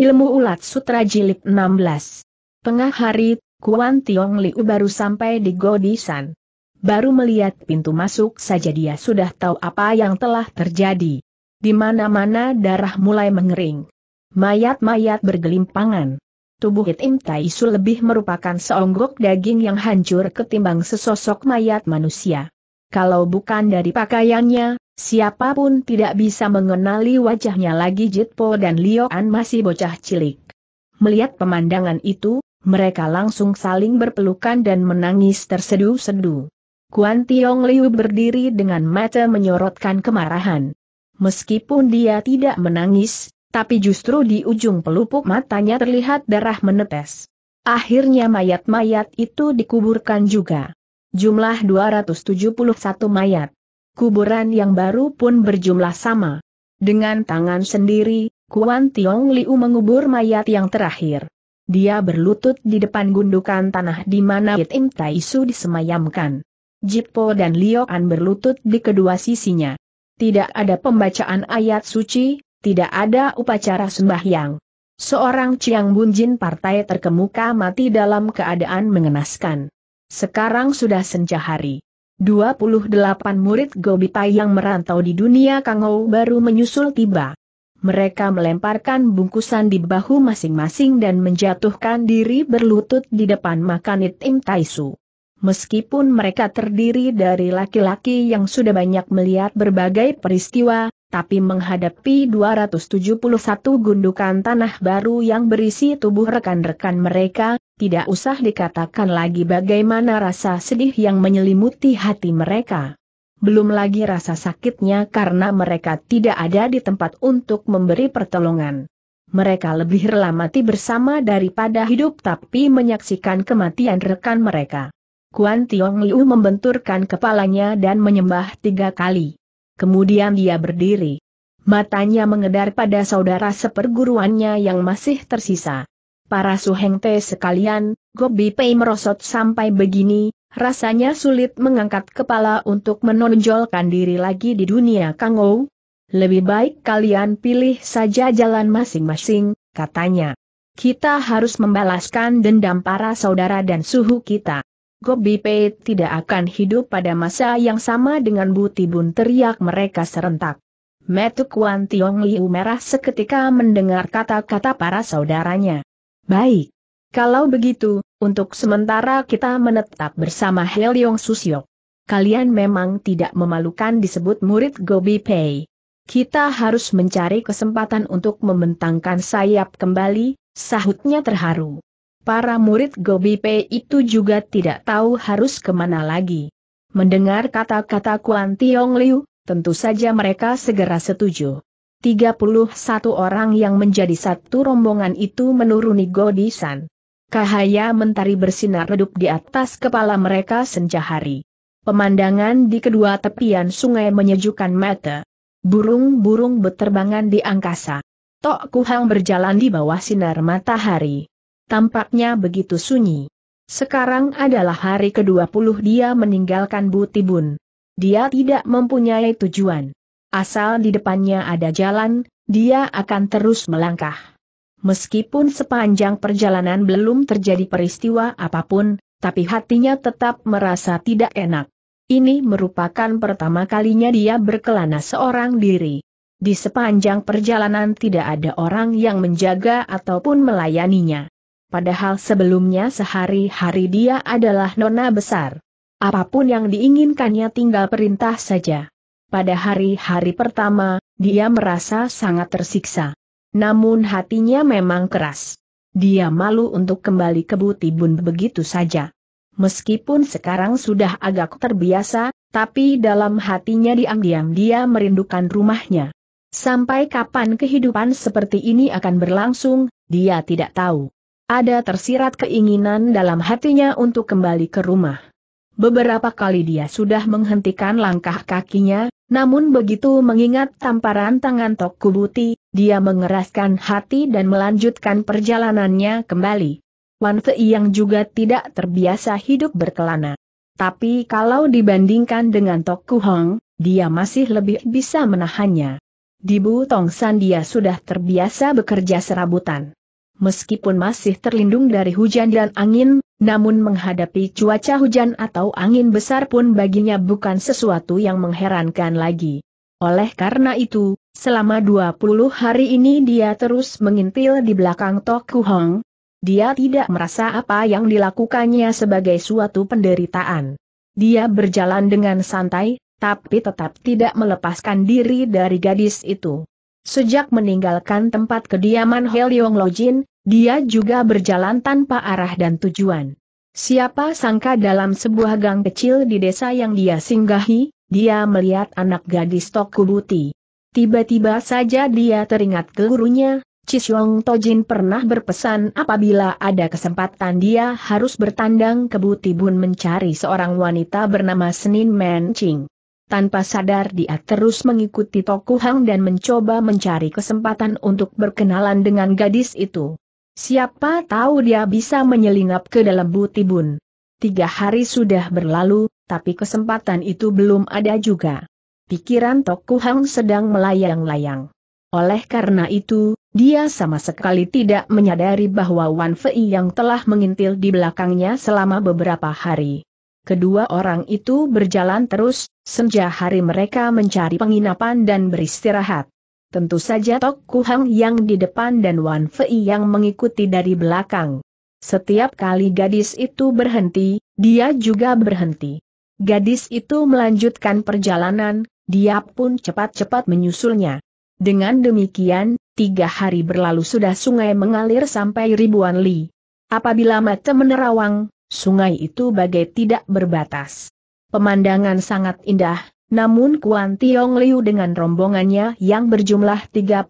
Ilmu Ulat Sutra Jilid 16 Tengah hari, Kuan Tiong Liu baru sampai di Godisan. Baru melihat pintu masuk saja dia sudah tahu apa yang telah terjadi. Di mana-mana darah mulai mengering. Mayat-mayat bergelimpangan. Tubuh Hitim Taisu lebih merupakan seonggok daging yang hancur ketimbang sesosok mayat manusia. Kalau bukan dari pakaiannya, Siapapun tidak bisa mengenali wajahnya lagi Jitpo dan Lioan masih bocah cilik. Melihat pemandangan itu, mereka langsung saling berpelukan dan menangis tersedu-sedu. Kuan Tiong Liu berdiri dengan mata menyorotkan kemarahan. Meskipun dia tidak menangis, tapi justru di ujung pelupuk matanya terlihat darah menetes. Akhirnya mayat-mayat itu dikuburkan juga. Jumlah 271 mayat kuburan yang baru pun berjumlah sama. Dengan tangan sendiri, Kuan Tiong Liu mengubur mayat yang terakhir. Dia berlutut di depan gundukan tanah di mana Im Tai Su disemayamkan. Jipo dan Liok An berlutut di kedua sisinya. Tidak ada pembacaan ayat suci, tidak ada upacara sembahyang. Seorang Chiang Bunjin partai terkemuka mati dalam keadaan mengenaskan. Sekarang sudah senja hari. 28 murid Gobita yang merantau di dunia Kangou baru menyusul tiba. Mereka melemparkan bungkusan di bahu masing-masing dan menjatuhkan diri berlutut di depan makanit Im Taisu. Meskipun mereka terdiri dari laki-laki yang sudah banyak melihat berbagai peristiwa, tapi menghadapi 271 gundukan tanah baru yang berisi tubuh rekan-rekan mereka, tidak usah dikatakan lagi bagaimana rasa sedih yang menyelimuti hati mereka. Belum lagi rasa sakitnya karena mereka tidak ada di tempat untuk memberi pertolongan. Mereka lebih rela mati bersama daripada hidup tapi menyaksikan kematian rekan mereka. Kuan Tiong Liu membenturkan kepalanya dan menyembah tiga kali. Kemudian dia berdiri. Matanya mengedar pada saudara seperguruannya yang masih tersisa. Para suhengte sekalian, Gobi Pei merosot sampai begini, rasanya sulit mengangkat kepala untuk menonjolkan diri lagi di dunia Kangou. Lebih baik kalian pilih saja jalan masing-masing, katanya. Kita harus membalaskan dendam para saudara dan suhu kita. Gobi Pei tidak akan hidup pada masa yang sama dengan Tibun. teriak mereka serentak. Metu Wan Tiong Liu merah seketika mendengar kata-kata para saudaranya. Baik. Kalau begitu, untuk sementara kita menetap bersama Heliong Susio. Kalian memang tidak memalukan disebut murid Gobi Pei. Kita harus mencari kesempatan untuk membentangkan sayap kembali, sahutnya terharu para murid Gobi Pei itu juga tidak tahu harus kemana lagi. Mendengar kata-kata Kuan Tiong Liu, tentu saja mereka segera setuju. 31 orang yang menjadi satu rombongan itu menuruni San. Cahaya mentari bersinar redup di atas kepala mereka senja hari. Pemandangan di kedua tepian sungai menyejukkan mata. Burung-burung beterbangan di angkasa. Tok Kuhang berjalan di bawah sinar matahari tampaknya begitu sunyi. Sekarang adalah hari ke-20 dia meninggalkan Butibun. Dia tidak mempunyai tujuan. Asal di depannya ada jalan, dia akan terus melangkah. Meskipun sepanjang perjalanan belum terjadi peristiwa apapun, tapi hatinya tetap merasa tidak enak. Ini merupakan pertama kalinya dia berkelana seorang diri. Di sepanjang perjalanan tidak ada orang yang menjaga ataupun melayaninya padahal sebelumnya sehari-hari dia adalah nona besar. Apapun yang diinginkannya tinggal perintah saja. Pada hari-hari pertama, dia merasa sangat tersiksa. Namun hatinya memang keras. Dia malu untuk kembali ke Butibun begitu saja. Meskipun sekarang sudah agak terbiasa, tapi dalam hatinya diam-diam dia merindukan rumahnya. Sampai kapan kehidupan seperti ini akan berlangsung, dia tidak tahu. Ada tersirat keinginan dalam hatinya untuk kembali ke rumah. Beberapa kali dia sudah menghentikan langkah kakinya, namun begitu mengingat tamparan tangan Tok Kubuti, dia mengeraskan hati dan melanjutkan perjalanannya kembali. Wan Fei yang juga tidak terbiasa hidup berkelana. Tapi kalau dibandingkan dengan Tok Kuhong, dia masih lebih bisa menahannya. Di Bu San dia sudah terbiasa bekerja serabutan meskipun masih terlindung dari hujan dan angin, namun menghadapi cuaca hujan atau angin besar pun baginya bukan sesuatu yang mengherankan lagi. Oleh karena itu, selama 20 hari ini dia terus mengintil di belakang Toku Hong. Dia tidak merasa apa yang dilakukannya sebagai suatu penderitaan. Dia berjalan dengan santai, tapi tetap tidak melepaskan diri dari gadis itu. Sejak meninggalkan tempat kediaman Heliong Lojin, dia juga berjalan tanpa arah dan tujuan. Siapa sangka dalam sebuah gang kecil di desa yang dia singgahi, dia melihat anak gadis Tokubuti. Tiba-tiba saja dia teringat ke gurunya, Cisyong Tojin pernah berpesan apabila ada kesempatan dia harus bertandang ke Butibun mencari seorang wanita bernama Senin Menching tanpa sadar dia terus mengikuti Toku Hang dan mencoba mencari kesempatan untuk berkenalan dengan gadis itu. Siapa tahu dia bisa menyelinap ke dalam butibun. Tiga hari sudah berlalu, tapi kesempatan itu belum ada juga. Pikiran Toku Hang sedang melayang-layang. Oleh karena itu, dia sama sekali tidak menyadari bahwa Wan Fei yang telah mengintil di belakangnya selama beberapa hari. Kedua orang itu berjalan terus, senja hari mereka mencari penginapan dan beristirahat. Tentu saja Tok Kuhang yang di depan dan Wan Fei yang mengikuti dari belakang. Setiap kali gadis itu berhenti, dia juga berhenti. Gadis itu melanjutkan perjalanan, dia pun cepat-cepat menyusulnya. Dengan demikian, tiga hari berlalu sudah sungai mengalir sampai ribuan li. Apabila mata menerawang, sungai itu bagai tidak berbatas. Pemandangan sangat indah, namun Kuan Tiong Liu dengan rombongannya yang berjumlah 31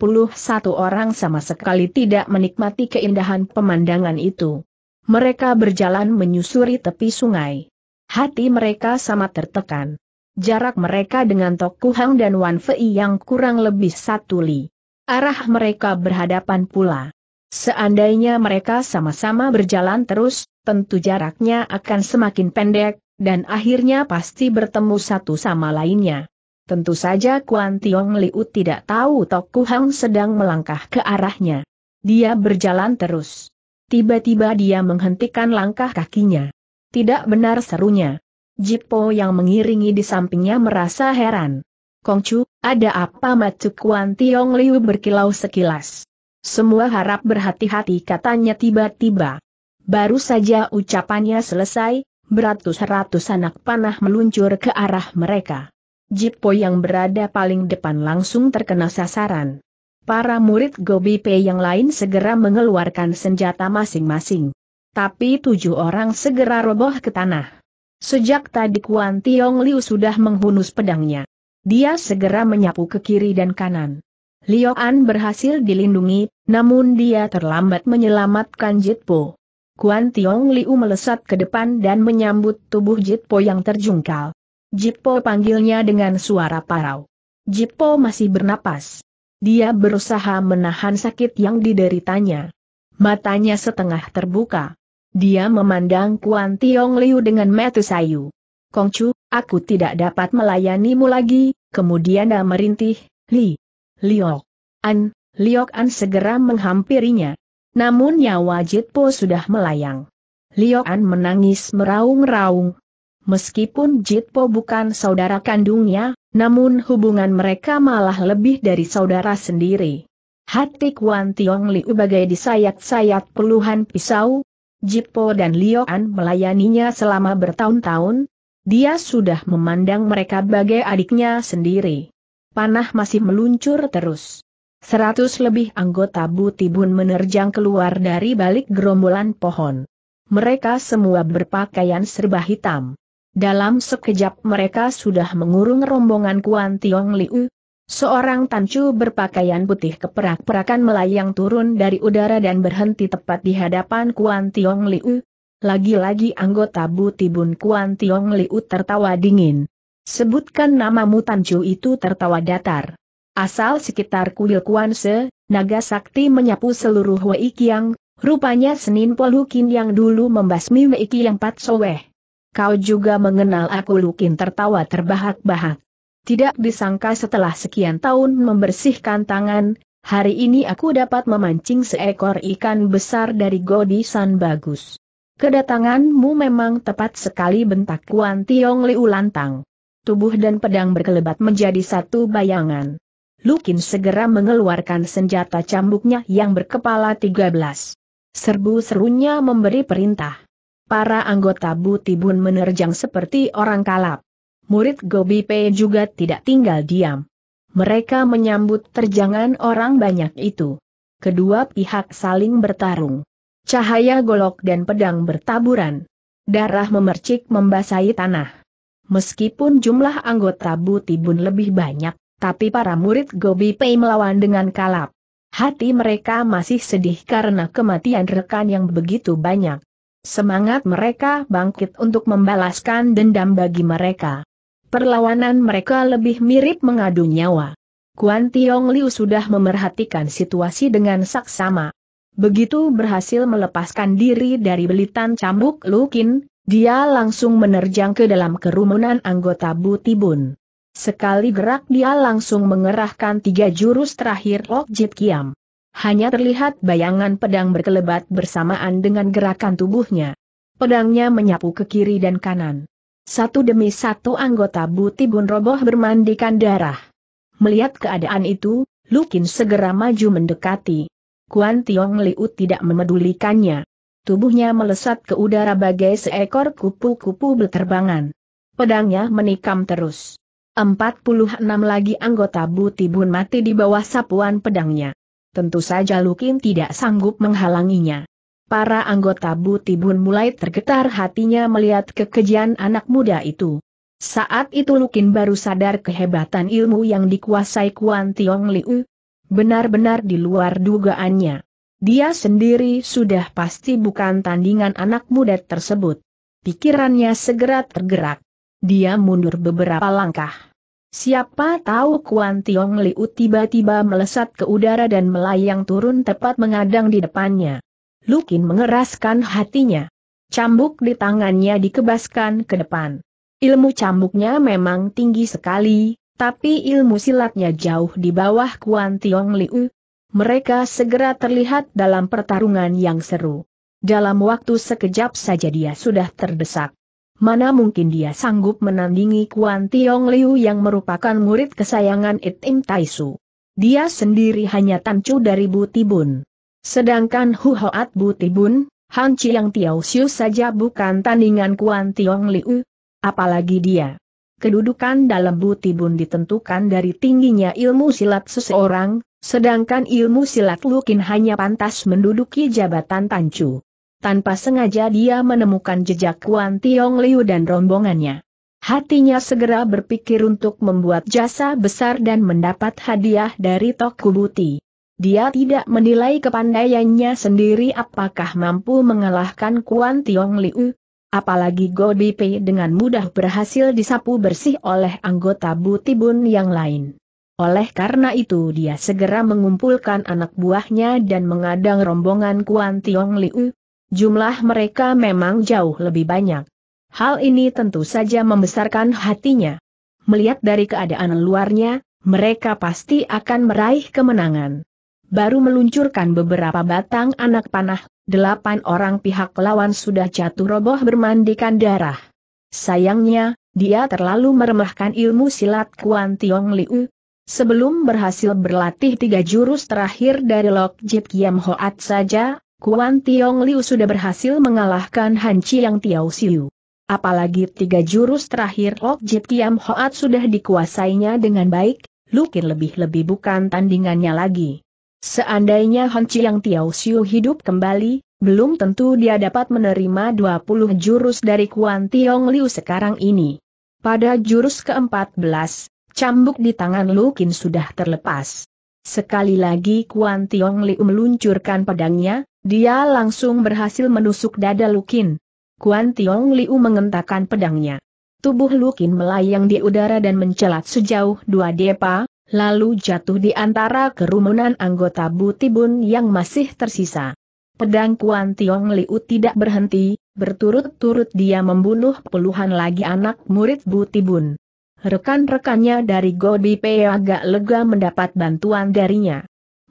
orang sama sekali tidak menikmati keindahan pemandangan itu. Mereka berjalan menyusuri tepi sungai. Hati mereka sama tertekan. Jarak mereka dengan Tok Kuhang dan Wan Fei yang kurang lebih satu li. Arah mereka berhadapan pula. Seandainya mereka sama-sama berjalan terus, tentu jaraknya akan semakin pendek, dan akhirnya pasti bertemu satu sama lainnya. Tentu saja Kuan Tiong Liu tidak tahu Toku Hang sedang melangkah ke arahnya. Dia berjalan terus. Tiba-tiba dia menghentikan langkah kakinya. Tidak benar serunya. Jipo yang mengiringi di sampingnya merasa heran. Kongcu, ada apa matu Kuan Tiong Liu berkilau sekilas. Semua harap berhati-hati katanya tiba-tiba. Baru saja ucapannya selesai, beratus-ratus anak panah meluncur ke arah mereka. Jipo yang berada paling depan langsung terkena sasaran. Para murid Gobi Pe yang lain segera mengeluarkan senjata masing-masing. Tapi tujuh orang segera roboh ke tanah. Sejak tadi Kuan Tiong Liu sudah menghunus pedangnya. Dia segera menyapu ke kiri dan kanan. Liu An berhasil dilindungi, namun dia terlambat menyelamatkan Jitpo. Kuan Tiong Liu melesat ke depan dan menyambut tubuh Jitpo yang terjungkal. Jitpo panggilnya dengan suara parau. Jitpo masih bernapas. Dia berusaha menahan sakit yang dideritanya. Matanya setengah terbuka. Dia memandang Kuan Tiong Liu dengan mata sayu. Kongcu, aku tidak dapat melayanimu lagi, kemudian dia merintih, Li. Liok. An, Liok An segera menghampirinya. Namun nyawa Jitpo sudah melayang. Liok menangis meraung-raung. Meskipun Jitpo bukan saudara kandungnya, namun hubungan mereka malah lebih dari saudara sendiri. Hati Kuan Tiong Liu bagai disayat-sayat puluhan pisau, Jitpo dan Liok melayaninya selama bertahun-tahun, dia sudah memandang mereka bagai adiknya sendiri. Panah masih meluncur terus. Seratus lebih anggota Butibun menerjang keluar dari balik gerombolan pohon. Mereka semua berpakaian serba hitam. Dalam sekejap mereka sudah mengurung rombongan Kuan Tiong Liu. Seorang tancu berpakaian putih keperak-perakan melayang turun dari udara dan berhenti tepat di hadapan Kuan Tiong Liu. Lagi-lagi anggota Butibun Kuan Tiong Liu tertawa dingin. Sebutkan namamu Tancu itu tertawa datar. Asal sekitar kuil Kuanse, naga sakti menyapu seluruh Wei Kiang, rupanya Senin Polukin yang dulu membasmi Wei Kiang Pat Soweh. Kau juga mengenal aku Lukin tertawa terbahak-bahak. Tidak disangka setelah sekian tahun membersihkan tangan, hari ini aku dapat memancing seekor ikan besar dari Godisan Bagus. Kedatanganmu memang tepat sekali bentak Kuan Tiong Liu lantang. Tubuh dan pedang berkelebat menjadi satu bayangan. Lukin segera mengeluarkan senjata cambuknya yang berkepala 13. Serbu-serunya memberi perintah. Para anggota Butibun menerjang seperti orang kalap. Murid Gobi P juga tidak tinggal diam. Mereka menyambut terjangan orang banyak itu. Kedua pihak saling bertarung. Cahaya golok dan pedang bertaburan. Darah memercik membasahi tanah. Meskipun jumlah anggota Butibun lebih banyak, tapi para murid Gobi Pei melawan dengan kalap. Hati mereka masih sedih karena kematian rekan yang begitu banyak. Semangat mereka bangkit untuk membalaskan dendam bagi mereka. Perlawanan mereka lebih mirip mengadu nyawa. Kuan Tiong Liu sudah memerhatikan situasi dengan saksama. Begitu berhasil melepaskan diri dari belitan cambuk Lukin, dia langsung menerjang ke dalam kerumunan anggota bu Tibun. Sekali gerak dia langsung mengerahkan tiga jurus terakhir Lok Jit Kiam. Hanya terlihat bayangan pedang berkelebat bersamaan dengan gerakan tubuhnya. Pedangnya menyapu ke kiri dan kanan. Satu demi satu anggota Butibun roboh bermandikan darah. Melihat keadaan itu, Lukin segera maju mendekati. Kuan Tiong Liu tidak memedulikannya. Tubuhnya melesat ke udara bagai seekor kupu-kupu berterbangan. Pedangnya menikam terus. 46 lagi anggota Butibun mati di bawah sapuan pedangnya. Tentu saja Lukin tidak sanggup menghalanginya. Para anggota Butibun mulai tergetar hatinya melihat kekejian anak muda itu. Saat itu Lukin baru sadar kehebatan ilmu yang dikuasai Kuan Tiong Liu. Benar-benar di luar dugaannya. Dia sendiri sudah pasti bukan tandingan anak muda tersebut. Pikirannya segera tergerak. Dia mundur beberapa langkah. Siapa tahu Kuan Tiong Liu tiba-tiba melesat ke udara dan melayang turun tepat mengadang di depannya. Lukin mengeraskan hatinya. Cambuk di tangannya dikebaskan ke depan. Ilmu cambuknya memang tinggi sekali, tapi ilmu silatnya jauh di bawah Kuan Tiong Liu. Mereka segera terlihat dalam pertarungan yang seru. Dalam waktu sekejap saja dia sudah terdesak. Mana mungkin dia sanggup menandingi Kuan Tiong Liu yang merupakan murid kesayangan Itim Taisu. Dia sendiri hanya tancu dari Butibun. Sedangkan Hu Hoat Butibun, Han Chiang Tiao Siu saja bukan tandingan Kuan Tiong Liu. Apalagi dia. Kedudukan dalam Butibun ditentukan dari tingginya ilmu silat seseorang, sedangkan ilmu silat Lu Lukin hanya pantas menduduki jabatan tancu tanpa sengaja dia menemukan jejak Kuan Tiong Liu dan rombongannya. Hatinya segera berpikir untuk membuat jasa besar dan mendapat hadiah dari Toku Buti. Dia tidak menilai kepandaiannya sendiri apakah mampu mengalahkan Kuan Tiong Liu. Apalagi Go Bipe dengan mudah berhasil disapu bersih oleh anggota Buti Bun yang lain. Oleh karena itu dia segera mengumpulkan anak buahnya dan mengadang rombongan Kuan Tiong Liu, jumlah mereka memang jauh lebih banyak. Hal ini tentu saja membesarkan hatinya. Melihat dari keadaan luarnya, mereka pasti akan meraih kemenangan. Baru meluncurkan beberapa batang anak panah, delapan orang pihak lawan sudah jatuh roboh bermandikan darah. Sayangnya, dia terlalu meremehkan ilmu silat Kuan Tiong Liu. Sebelum berhasil berlatih tiga jurus terakhir dari Lok Jit Kiam Hoat saja, Kuan Tiong Liu sudah berhasil mengalahkan Han Chiang Tiao Siu. Apalagi tiga jurus terakhir Lok Jit Kiam Hoat sudah dikuasainya dengan baik, Lukin lebih-lebih bukan tandingannya lagi. Seandainya Han Chiang Tiao Siu hidup kembali, belum tentu dia dapat menerima 20 jurus dari Kuan Tiong Liu sekarang ini. Pada jurus ke-14, cambuk di tangan Lukin sudah terlepas. Sekali lagi Kuan Tiong Liu meluncurkan pedangnya, dia langsung berhasil menusuk dada Lukin. Kuan Tiong Liu mengentakkan pedangnya. Tubuh Lukin melayang di udara dan mencelat sejauh dua depa, lalu jatuh di antara kerumunan anggota Butibun yang masih tersisa. Pedang Kuan Tiong Liu tidak berhenti, berturut-turut dia membunuh puluhan lagi anak murid Butibun. Rekan-rekannya dari Pei agak lega mendapat bantuan darinya.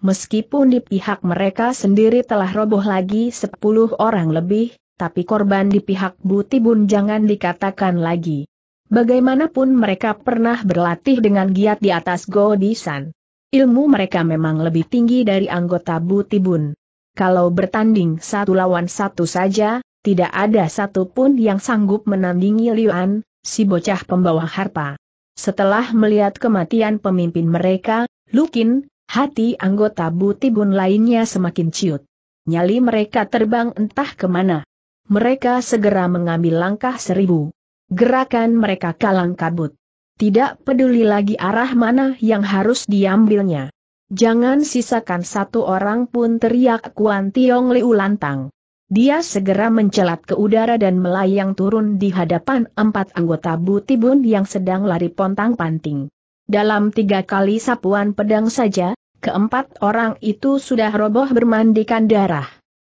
Meskipun di pihak mereka sendiri telah roboh lagi 10 orang lebih, tapi korban di pihak Butibun jangan dikatakan lagi. Bagaimanapun mereka pernah berlatih dengan giat di atas San. Ilmu mereka memang lebih tinggi dari anggota Butibun. Kalau bertanding satu lawan satu saja, tidak ada satu pun yang sanggup menandingi Liuan, si bocah pembawa harpa. Setelah melihat kematian pemimpin mereka, Lukin, hati anggota Butibun lainnya semakin ciut. Nyali mereka terbang entah kemana. Mereka segera mengambil langkah seribu. Gerakan mereka kalang kabut. Tidak peduli lagi arah mana yang harus diambilnya. Jangan sisakan satu orang pun teriak Kuan Tiong Liu lantang. Dia segera mencelat ke udara dan melayang turun di hadapan empat anggota Butibun yang sedang lari pontang-panting. Dalam tiga kali sapuan pedang saja, keempat orang itu sudah roboh bermandikan darah.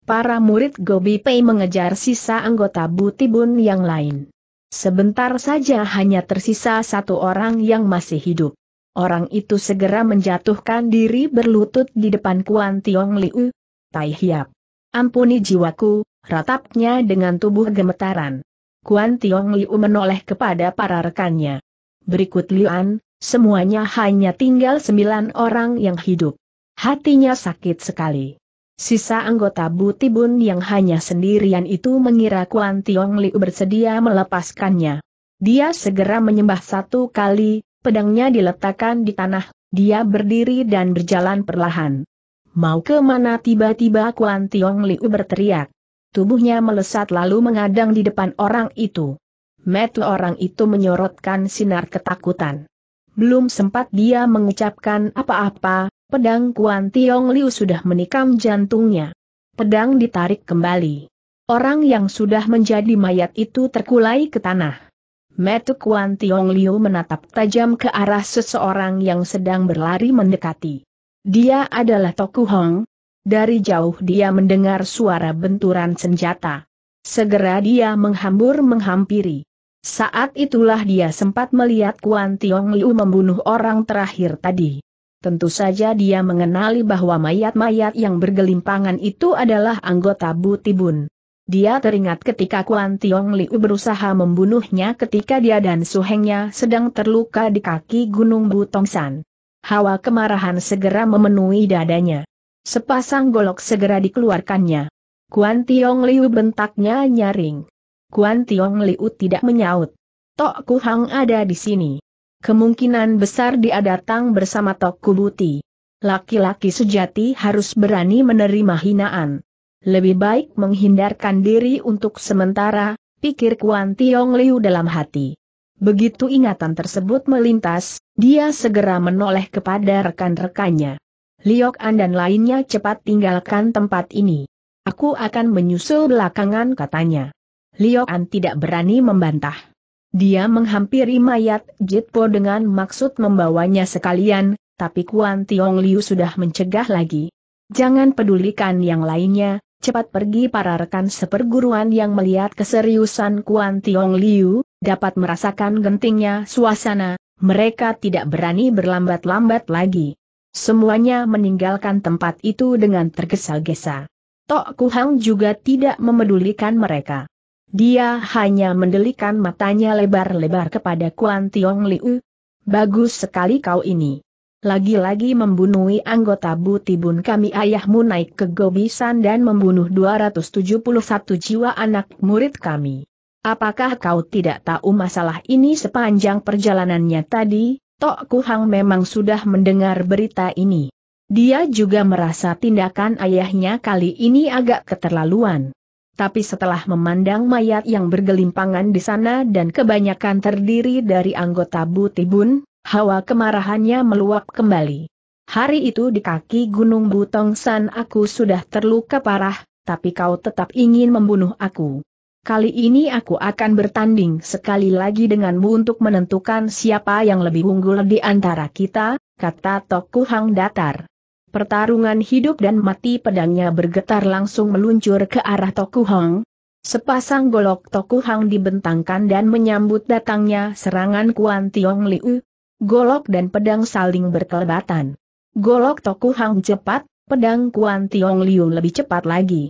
Para murid Gobi Pei mengejar sisa anggota Butibun yang lain. Sebentar saja hanya tersisa satu orang yang masih hidup. Orang itu segera menjatuhkan diri berlutut di depan Kuan Tiong Liu. Tai Hiap. Ampuni jiwaku, ratapnya dengan tubuh gemetaran. Kuan Tiong Liu menoleh kepada para rekannya. Berikut Lian, semuanya hanya tinggal sembilan orang yang hidup. Hatinya sakit sekali. Sisa anggota Butibun yang hanya sendirian itu mengira Kuan Tiong Liu bersedia melepaskannya. Dia segera menyembah satu kali, pedangnya diletakkan di tanah, dia berdiri dan berjalan perlahan. Mau kemana? tiba-tiba Kuan Tiong Liu berteriak. Tubuhnya melesat lalu mengadang di depan orang itu. Metu orang itu menyorotkan sinar ketakutan. Belum sempat dia mengucapkan apa-apa, pedang Kuan Tiong Liu sudah menikam jantungnya. Pedang ditarik kembali. Orang yang sudah menjadi mayat itu terkulai ke tanah. Metu Kuan Tiong Liu menatap tajam ke arah seseorang yang sedang berlari mendekati. Dia adalah Toku Hong. Dari jauh dia mendengar suara benturan senjata. Segera dia menghambur menghampiri. Saat itulah dia sempat melihat Kuan Tiong Liu membunuh orang terakhir tadi. Tentu saja dia mengenali bahwa mayat-mayat yang bergelimpangan itu adalah anggota Butibun. Dia teringat ketika Kuan Tiong Liu berusaha membunuhnya ketika dia dan suhengnya sedang terluka di kaki Gunung Butongsan hawa kemarahan segera memenuhi dadanya. Sepasang golok segera dikeluarkannya. Kuan Tiong Liu bentaknya nyaring. Kuan Tiong Liu tidak menyaut. Tok Ku Hang ada di sini. Kemungkinan besar dia datang bersama Tok Kubuti. Laki-laki sejati harus berani menerima hinaan. Lebih baik menghindarkan diri untuk sementara, pikir Kuan Tiong Liu dalam hati. Begitu ingatan tersebut melintas, dia segera menoleh kepada rekan-rekannya. Liok An dan lainnya cepat tinggalkan tempat ini. Aku akan menyusul belakangan katanya. Liok An tidak berani membantah. Dia menghampiri mayat Jitpo dengan maksud membawanya sekalian, tapi Kuan Tiong Liu sudah mencegah lagi. Jangan pedulikan yang lainnya, cepat pergi para rekan seperguruan yang melihat keseriusan Kuan Tiong Liu, dapat merasakan gentingnya suasana, mereka tidak berani berlambat-lambat lagi. Semuanya meninggalkan tempat itu dengan tergesa-gesa. Tok Kuhang juga tidak memedulikan mereka. Dia hanya mendelikan matanya lebar-lebar kepada Kuan Tiong Liu. Bagus sekali kau ini. Lagi-lagi membunuhi anggota butibun kami ayahmu naik ke Gobisan dan membunuh 271 jiwa anak murid kami. Apakah kau tidak tahu masalah ini sepanjang perjalanannya tadi? Tok Kuhang memang sudah mendengar berita ini. Dia juga merasa tindakan ayahnya kali ini agak keterlaluan. Tapi setelah memandang mayat yang bergelimpangan di sana dan kebanyakan terdiri dari anggota Butibun, hawa kemarahannya meluap kembali. Hari itu di kaki Gunung Butongsan aku sudah terluka parah, tapi kau tetap ingin membunuh aku. Kali ini aku akan bertanding sekali lagi denganmu untuk menentukan siapa yang lebih unggul di antara kita, kata Toku Hang Datar. Pertarungan hidup dan mati pedangnya bergetar langsung meluncur ke arah Toku Hang. Sepasang golok Toku Hang dibentangkan dan menyambut datangnya serangan Kuan Tiong Liu. Golok dan pedang saling berkelebatan. Golok Toku Hang cepat, pedang Kuan Tiong Liu lebih cepat lagi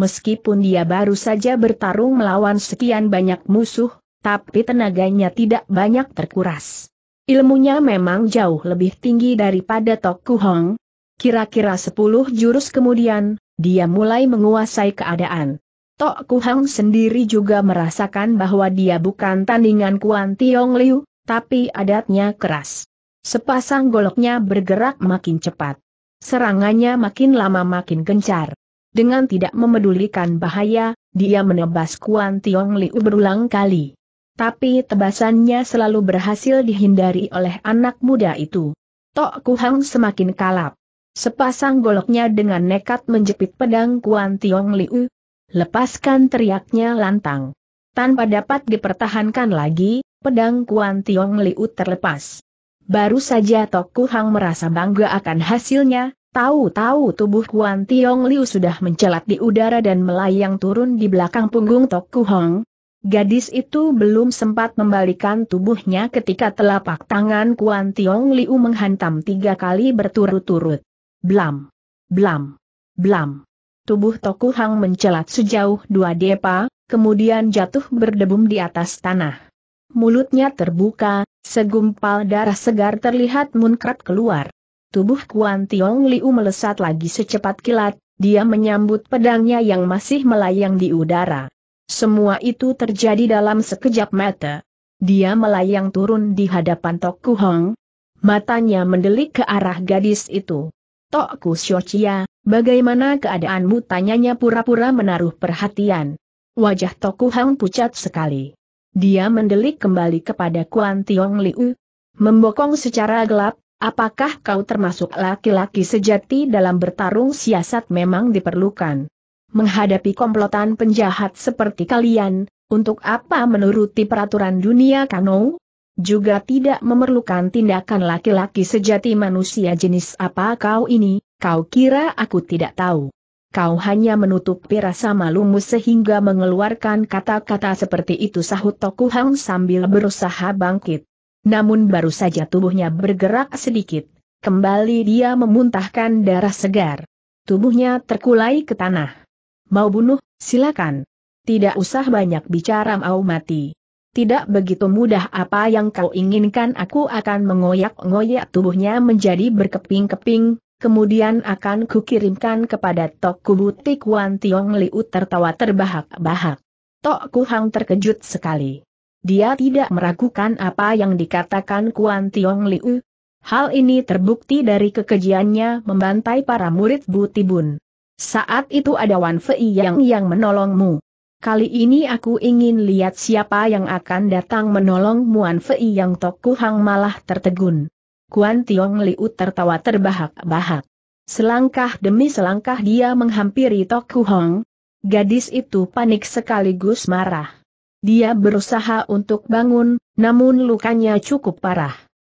meskipun dia baru saja bertarung melawan sekian banyak musuh, tapi tenaganya tidak banyak terkuras. Ilmunya memang jauh lebih tinggi daripada Toku Hong. Kira-kira sepuluh jurus kemudian, dia mulai menguasai keadaan. Tok Kuhong sendiri juga merasakan bahwa dia bukan tandingan Kuan Tiong Liu, tapi adatnya keras. Sepasang goloknya bergerak makin cepat. Serangannya makin lama makin gencar. Dengan tidak memedulikan bahaya, dia menebas Kuan Tiong Liu berulang kali. Tapi tebasannya selalu berhasil dihindari oleh anak muda itu. Tok Kuhang semakin kalap. Sepasang goloknya dengan nekat menjepit pedang Kuan Tiong Liu. Lepaskan teriaknya lantang. Tanpa dapat dipertahankan lagi, pedang Kuan Tiong Liu terlepas. Baru saja Tok Kuhang merasa bangga akan hasilnya, Tahu-tahu tubuh Kuan Tiong Liu sudah mencelat di udara dan melayang turun di belakang punggung Tok Kuhong. Gadis itu belum sempat membalikan tubuhnya ketika telapak tangan Kuan Tiong Liu menghantam tiga kali berturut-turut. Blam! Blam! Blam! Tubuh Tok Kuhong mencelat sejauh dua depa, kemudian jatuh berdebum di atas tanah. Mulutnya terbuka, segumpal darah segar terlihat munkrat keluar. Tubuh Kuan Tiong Liu melesat lagi secepat kilat, dia menyambut pedangnya yang masih melayang di udara. Semua itu terjadi dalam sekejap mata. Dia melayang turun di hadapan Tok Kuhong. Matanya mendelik ke arah gadis itu. Tok Kusyochia, bagaimana keadaanmu? Tanyanya pura-pura menaruh perhatian. Wajah Tok Kuhong pucat sekali. Dia mendelik kembali kepada Kuan Tiong Liu. Membokong secara gelap, Apakah kau termasuk laki-laki sejati dalam bertarung siasat memang diperlukan? Menghadapi komplotan penjahat seperti kalian, untuk apa menuruti peraturan dunia kano? Juga tidak memerlukan tindakan laki-laki sejati manusia jenis apa kau ini, kau kira aku tidak tahu. Kau hanya menutupi rasa malumu sehingga mengeluarkan kata-kata seperti itu sahut Tokuhang sambil berusaha bangkit. Namun baru saja tubuhnya bergerak sedikit, kembali dia memuntahkan darah segar. Tubuhnya terkulai ke tanah. Mau bunuh, silakan. Tidak usah banyak bicara mau mati. Tidak begitu mudah apa yang kau inginkan aku akan mengoyak-ngoyak tubuhnya menjadi berkeping-keping, kemudian akan kukirimkan kepada Tok Kubutik Wan Tiong Liu tertawa terbahak-bahak. Tok Kuhang terkejut sekali. Dia tidak meragukan apa yang dikatakan Kuan Tiong Liu. Hal ini terbukti dari kekejiannya membantai para murid Butibun. Saat itu ada Wan Fei yang yang menolongmu. Kali ini aku ingin lihat siapa yang akan datang menolong Muan Fei yang Toku Hang malah tertegun. Kuan Tiong Liu tertawa terbahak-bahak. Selangkah demi selangkah dia menghampiri Toku Hong. Gadis itu panik sekaligus marah. Dia berusaha untuk bangun, namun lukanya cukup parah.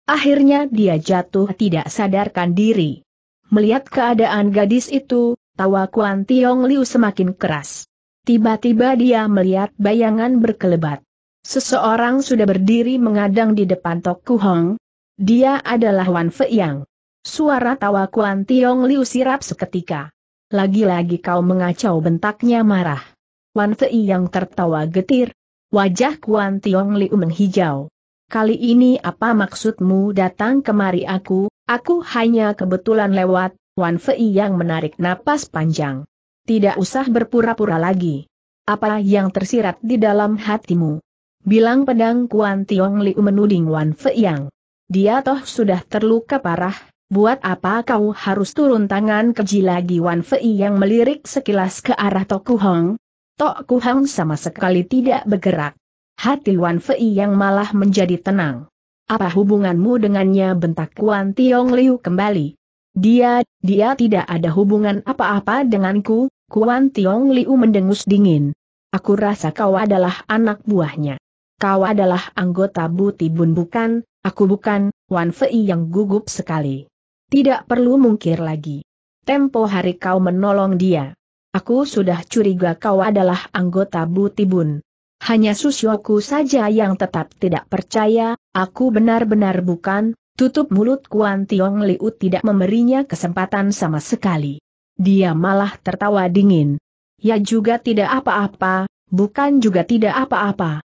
Akhirnya dia jatuh tidak sadarkan diri. Melihat keadaan gadis itu, tawa Kuan Tiong Liu semakin keras. Tiba-tiba dia melihat bayangan berkelebat. Seseorang sudah berdiri mengadang di depan Tok Hong. Dia adalah Wan Yang. Suara tawa Kuan Tiong Liu sirap seketika. Lagi-lagi kau mengacau bentaknya marah. Wan Fei yang tertawa getir, Wajah Kuan Tiong Liu menghijau. Kali ini apa maksudmu datang kemari aku, aku hanya kebetulan lewat, Wan Fei yang menarik napas panjang. Tidak usah berpura-pura lagi. Apa yang tersirat di dalam hatimu? Bilang pedang Kuan Tiong Liu menuding Wan Fei yang. Dia toh sudah terluka parah, Buat apa kau harus turun tangan keji lagi Wan Fei yang melirik sekilas ke arah Toku Hong, Tok Kuhang sama sekali tidak bergerak. Hati Luan Fei yang malah menjadi tenang. Apa hubunganmu dengannya bentak Kuan Tiong Liu kembali? Dia, dia tidak ada hubungan apa-apa denganku, Kuan Tiong Liu mendengus dingin. Aku rasa kau adalah anak buahnya. Kau adalah anggota Butibun bukan, aku bukan, Wan Fei yang gugup sekali. Tidak perlu mungkir lagi. Tempo hari kau menolong dia. Aku sudah curiga kau adalah anggota Butibun. Hanya Susyoku saja yang tetap tidak percaya, aku benar-benar bukan, tutup mulut Kuan Tiong Liu tidak memberinya kesempatan sama sekali. Dia malah tertawa dingin. Ya juga tidak apa-apa, bukan juga tidak apa-apa.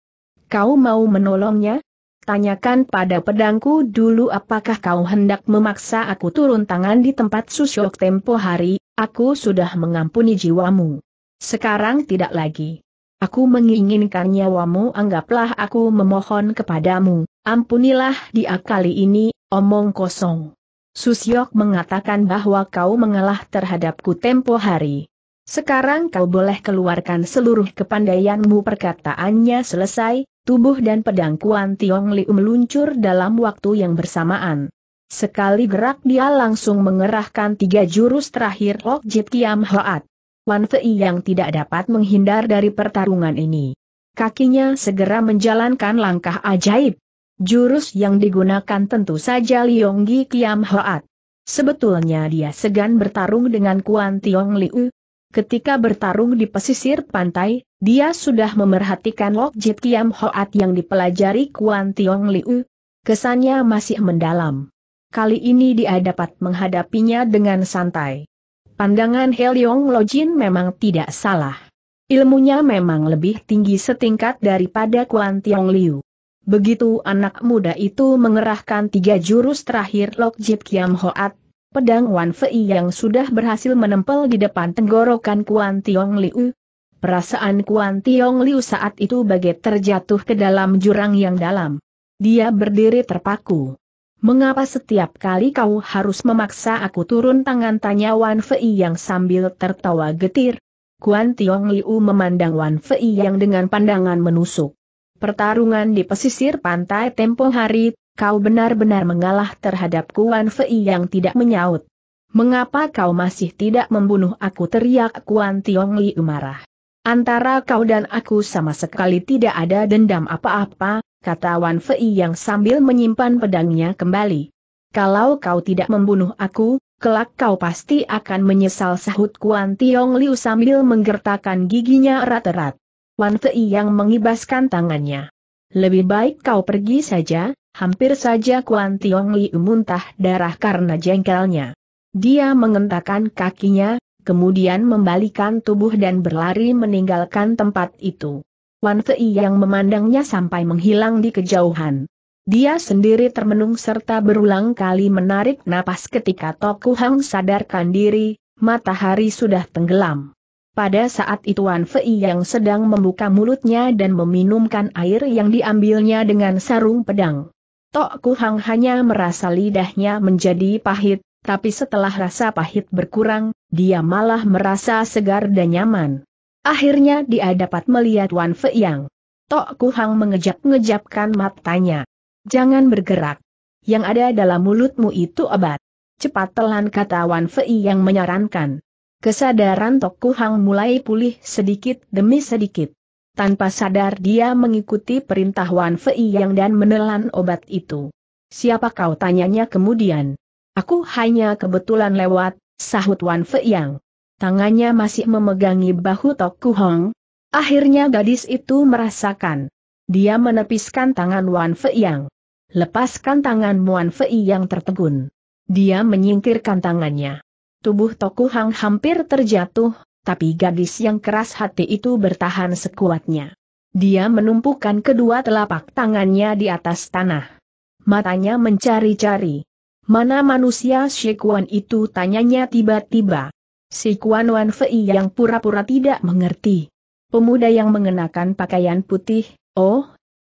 Kau mau menolongnya? Tanyakan pada pedangku dulu apakah kau hendak memaksa aku turun tangan di tempat susyok tempo hari, aku sudah mengampuni jiwamu. Sekarang tidak lagi. Aku menginginkan nyawamu anggaplah aku memohon kepadamu, ampunilah dia kali ini, omong kosong. Susyok mengatakan bahwa kau mengalah terhadapku tempo hari. Sekarang kau boleh keluarkan seluruh kepandaianmu perkataannya selesai, tubuh dan pedang Kuan Tiong Liu meluncur dalam waktu yang bersamaan. Sekali gerak dia langsung mengerahkan tiga jurus terakhir Lok Jit Kiam Hoat. Wan Fei yang tidak dapat menghindar dari pertarungan ini. Kakinya segera menjalankan langkah ajaib. Jurus yang digunakan tentu saja Liong Gi Kiam Hoat. Sebetulnya dia segan bertarung dengan Kuan Tiong Liu, Ketika bertarung di pesisir pantai, dia sudah memerhatikan Lok Jit Kiam Hoat yang dipelajari Kuan Tiong Liu. Kesannya masih mendalam. Kali ini dia dapat menghadapinya dengan santai. Pandangan Heliong Lojin memang tidak salah. Ilmunya memang lebih tinggi setingkat daripada Kuan Tiong Liu. Begitu anak muda itu mengerahkan tiga jurus terakhir Lok Jit Kiam Hoat, pedang Wan Fei yang sudah berhasil menempel di depan tenggorokan Kuan Tiong Liu. Perasaan Kuan Tiong Liu saat itu bagai terjatuh ke dalam jurang yang dalam. Dia berdiri terpaku. Mengapa setiap kali kau harus memaksa aku turun tangan tanya Wan Fei yang sambil tertawa getir? Kuan Tiong Liu memandang Wan Fei yang dengan pandangan menusuk. Pertarungan di pesisir pantai tempo hari kau benar-benar mengalah terhadap Kuan Fei yang tidak menyaut. Mengapa kau masih tidak membunuh aku teriak Kuan Tiong Li marah. Antara kau dan aku sama sekali tidak ada dendam apa-apa, kata Wan Fei yang sambil menyimpan pedangnya kembali. Kalau kau tidak membunuh aku, kelak kau pasti akan menyesal sahut Kuan Tiong Liu sambil menggertakkan giginya erat-erat. Wan Fei yang mengibaskan tangannya. Lebih baik kau pergi saja, Hampir saja Kuan Tiong Li muntah darah karena jengkelnya. Dia mengentakkan kakinya, kemudian membalikan tubuh dan berlari meninggalkan tempat itu. Wan Fei yang memandangnya sampai menghilang di kejauhan. Dia sendiri termenung serta berulang kali menarik napas ketika Toku Hang sadarkan diri, matahari sudah tenggelam. Pada saat itu Wan Fei yang sedang membuka mulutnya dan meminumkan air yang diambilnya dengan sarung pedang. Tok Kuhang hanya merasa lidahnya menjadi pahit, tapi setelah rasa pahit berkurang, dia malah merasa segar dan nyaman. Akhirnya dia dapat melihat Wan Fei Yang. Tok Kuhang mengejap-ngejapkan matanya. Jangan bergerak. Yang ada dalam mulutmu itu obat. Cepat telan kata Wan Fei Yang menyarankan. Kesadaran Tok Kuhang mulai pulih sedikit demi sedikit. Tanpa sadar dia mengikuti perintah Wan Fei Yang dan menelan obat itu. Siapa kau tanyanya kemudian? Aku hanya kebetulan lewat, sahut Wan Fei Yang. Tangannya masih memegangi bahu Tok Hong. Akhirnya gadis itu merasakan. Dia menepiskan tangan Wan Fei Yang. Lepaskan tangan Wan Fei Yang tertegun. Dia menyingkirkan tangannya. Tubuh Toku Hang hampir terjatuh, tapi gadis yang keras hati itu bertahan sekuatnya. Dia menumpukan kedua telapak tangannya di atas tanah. Matanya mencari-cari. Mana manusia Shikuan itu tanyanya tiba-tiba. Shikuan Wan Fei yang pura-pura tidak mengerti. Pemuda yang mengenakan pakaian putih, oh,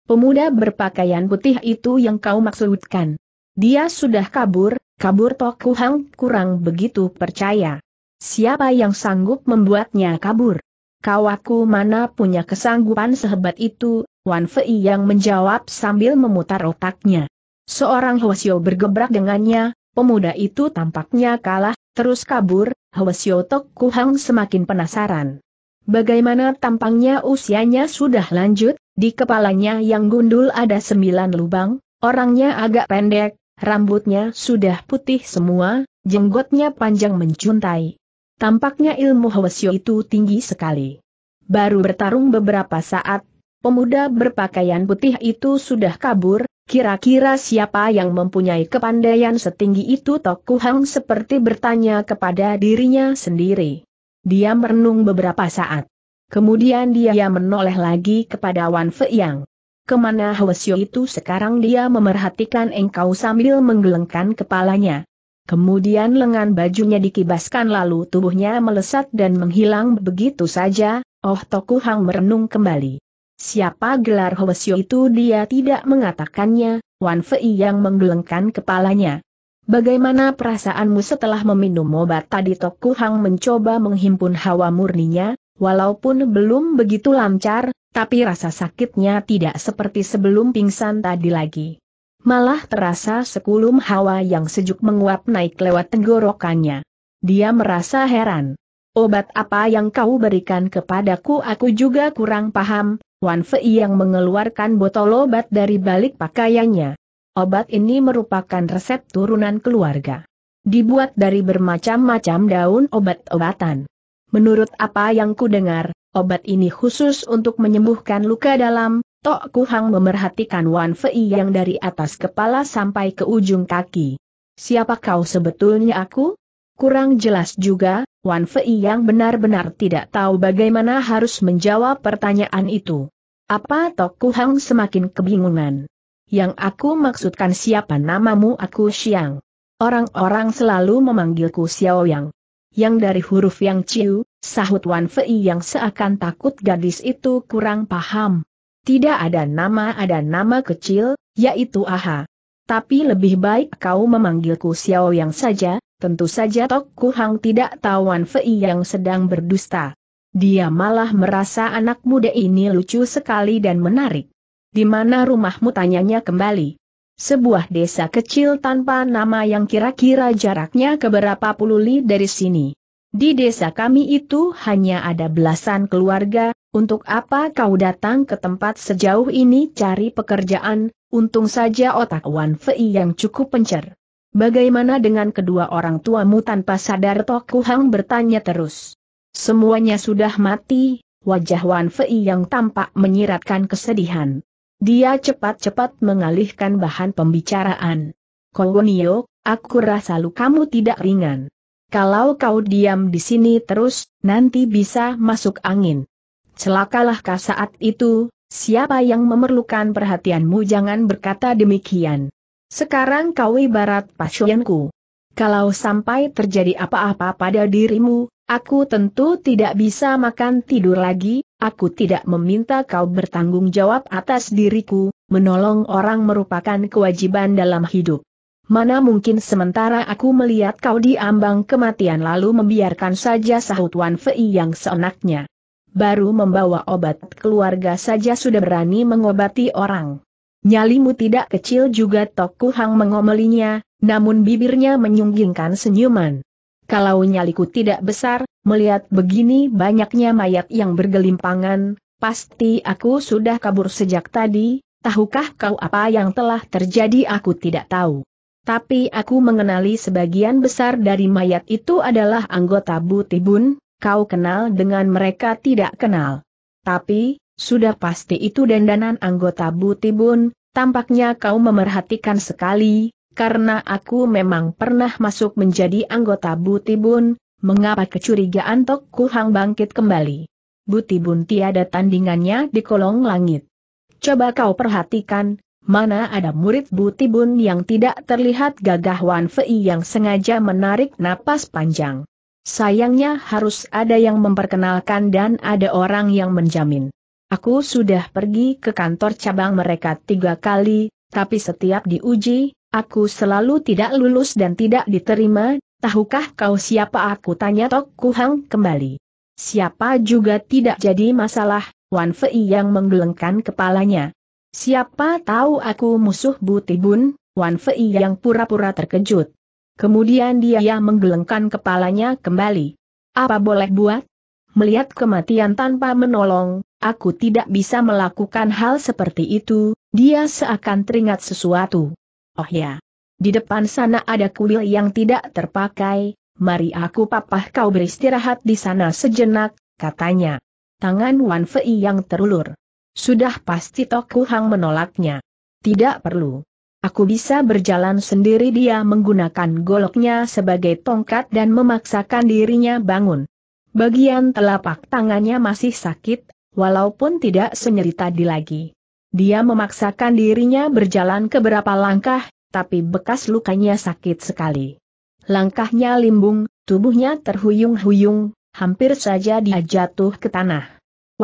pemuda berpakaian putih itu yang kau maksudkan. Dia sudah kabur, kabur Tokuhang kurang begitu percaya. Siapa yang sanggup membuatnya kabur? Kawaku mana punya kesanggupan sehebat itu, Wan Fei yang menjawab sambil memutar otaknya. Seorang Hwasyo bergebrak dengannya, pemuda itu tampaknya kalah, terus kabur, Hwasyo Tok Kuhang semakin penasaran. Bagaimana tampangnya usianya sudah lanjut, di kepalanya yang gundul ada sembilan lubang, orangnya agak pendek, rambutnya sudah putih semua, jenggotnya panjang mencuntai. Tampaknya ilmu Hwasyo itu tinggi sekali. Baru bertarung beberapa saat, pemuda berpakaian putih itu sudah kabur, kira-kira siapa yang mempunyai kepandaian setinggi itu Toku Hang seperti bertanya kepada dirinya sendiri. Dia merenung beberapa saat. Kemudian dia menoleh lagi kepada Wan yang. Kemana Hwasyo itu sekarang dia memerhatikan engkau sambil menggelengkan kepalanya. Kemudian lengan bajunya dikibaskan lalu tubuhnya melesat dan menghilang begitu saja, Oh Toku Hang merenung kembali. Siapa gelar Hwasyo itu dia tidak mengatakannya, Wan Fei yang menggelengkan kepalanya. Bagaimana perasaanmu setelah meminum obat tadi Toku Hang mencoba menghimpun hawa murninya, walaupun belum begitu lancar, tapi rasa sakitnya tidak seperti sebelum pingsan tadi lagi. Malah terasa sekulum hawa yang sejuk menguap naik lewat tenggorokannya. Dia merasa heran. Obat apa yang kau berikan kepadaku aku juga kurang paham, Wan Fei yang mengeluarkan botol obat dari balik pakaiannya. Obat ini merupakan resep turunan keluarga. Dibuat dari bermacam-macam daun obat-obatan. Menurut apa yang ku dengar, obat ini khusus untuk menyembuhkan luka dalam, Tok Kuhang memerhatikan Wan Fei yang dari atas kepala sampai ke ujung kaki. Siapa kau sebetulnya aku? Kurang jelas juga, Wan Fei yang benar-benar tidak tahu bagaimana harus menjawab pertanyaan itu. Apa Tok Kuhang semakin kebingungan? Yang aku maksudkan siapa namamu aku Xiang. Orang-orang selalu memanggilku Xiao Yang. Yang dari huruf yang ciu, sahut Wan Fei yang seakan takut gadis itu kurang paham. Tidak ada nama ada nama kecil, yaitu Aha. Tapi lebih baik kau memanggilku Xiao yang saja, tentu saja Tok Ku hang tidak tawan Fei yang sedang berdusta. Dia malah merasa anak muda ini lucu sekali dan menarik. Di mana rumahmu tanyanya kembali. Sebuah desa kecil tanpa nama yang kira-kira jaraknya keberapa puluh li dari sini. Di desa kami itu hanya ada belasan keluarga, untuk apa kau datang ke tempat sejauh ini cari pekerjaan, untung saja otak Wan Fei yang cukup pencer. Bagaimana dengan kedua orang tuamu tanpa sadar Toku Hang bertanya terus. Semuanya sudah mati, wajah Wan Fei yang tampak menyiratkan kesedihan. Dia cepat-cepat mengalihkan bahan pembicaraan. Kogonio, aku rasa kamu tidak ringan. Kalau kau diam di sini terus, nanti bisa masuk angin. Celakalah kau saat itu, siapa yang memerlukan perhatianmu jangan berkata demikian. Sekarang kau ibarat pasienku. Kalau sampai terjadi apa-apa pada dirimu, aku tentu tidak bisa makan tidur lagi, aku tidak meminta kau bertanggung jawab atas diriku, menolong orang merupakan kewajiban dalam hidup mana mungkin sementara aku melihat kau diambang kematian lalu membiarkan saja sahut Wan Fei yang seenaknya. Baru membawa obat keluarga saja sudah berani mengobati orang. Nyalimu tidak kecil juga Toku Hang mengomelinya, namun bibirnya menyunggingkan senyuman. Kalau nyaliku tidak besar, melihat begini banyaknya mayat yang bergelimpangan, pasti aku sudah kabur sejak tadi, tahukah kau apa yang telah terjadi aku tidak tahu tapi aku mengenali sebagian besar dari mayat itu adalah anggota Butibun, kau kenal dengan mereka tidak kenal. Tapi, sudah pasti itu dandanan anggota Butibun, tampaknya kau memerhatikan sekali, karena aku memang pernah masuk menjadi anggota Butibun, mengapa kecurigaan Tok Kuhang bangkit kembali. Butibun tiada tandingannya di kolong langit. Coba kau perhatikan, mana ada murid Butibun yang tidak terlihat gagah Wan Fei yang sengaja menarik napas panjang. Sayangnya harus ada yang memperkenalkan dan ada orang yang menjamin. Aku sudah pergi ke kantor cabang mereka tiga kali, tapi setiap diuji, aku selalu tidak lulus dan tidak diterima, tahukah kau siapa aku tanya Tok Kuhang kembali. Siapa juga tidak jadi masalah, Wan Fei yang menggelengkan kepalanya, Siapa tahu aku musuh Butibun, Wan Fei yang pura-pura terkejut. Kemudian dia menggelengkan kepalanya kembali. Apa boleh buat? Melihat kematian tanpa menolong, aku tidak bisa melakukan hal seperti itu, dia seakan teringat sesuatu. Oh ya, di depan sana ada kuil yang tidak terpakai, mari aku papah kau beristirahat di sana sejenak, katanya. Tangan Wan Fei yang terulur. Sudah pasti Toku Hang menolaknya. Tidak perlu. Aku bisa berjalan sendiri dia menggunakan goloknya sebagai tongkat dan memaksakan dirinya bangun. Bagian telapak tangannya masih sakit, walaupun tidak senyeri tadi lagi. Dia memaksakan dirinya berjalan ke beberapa langkah, tapi bekas lukanya sakit sekali. Langkahnya limbung, tubuhnya terhuyung-huyung, hampir saja dia jatuh ke tanah.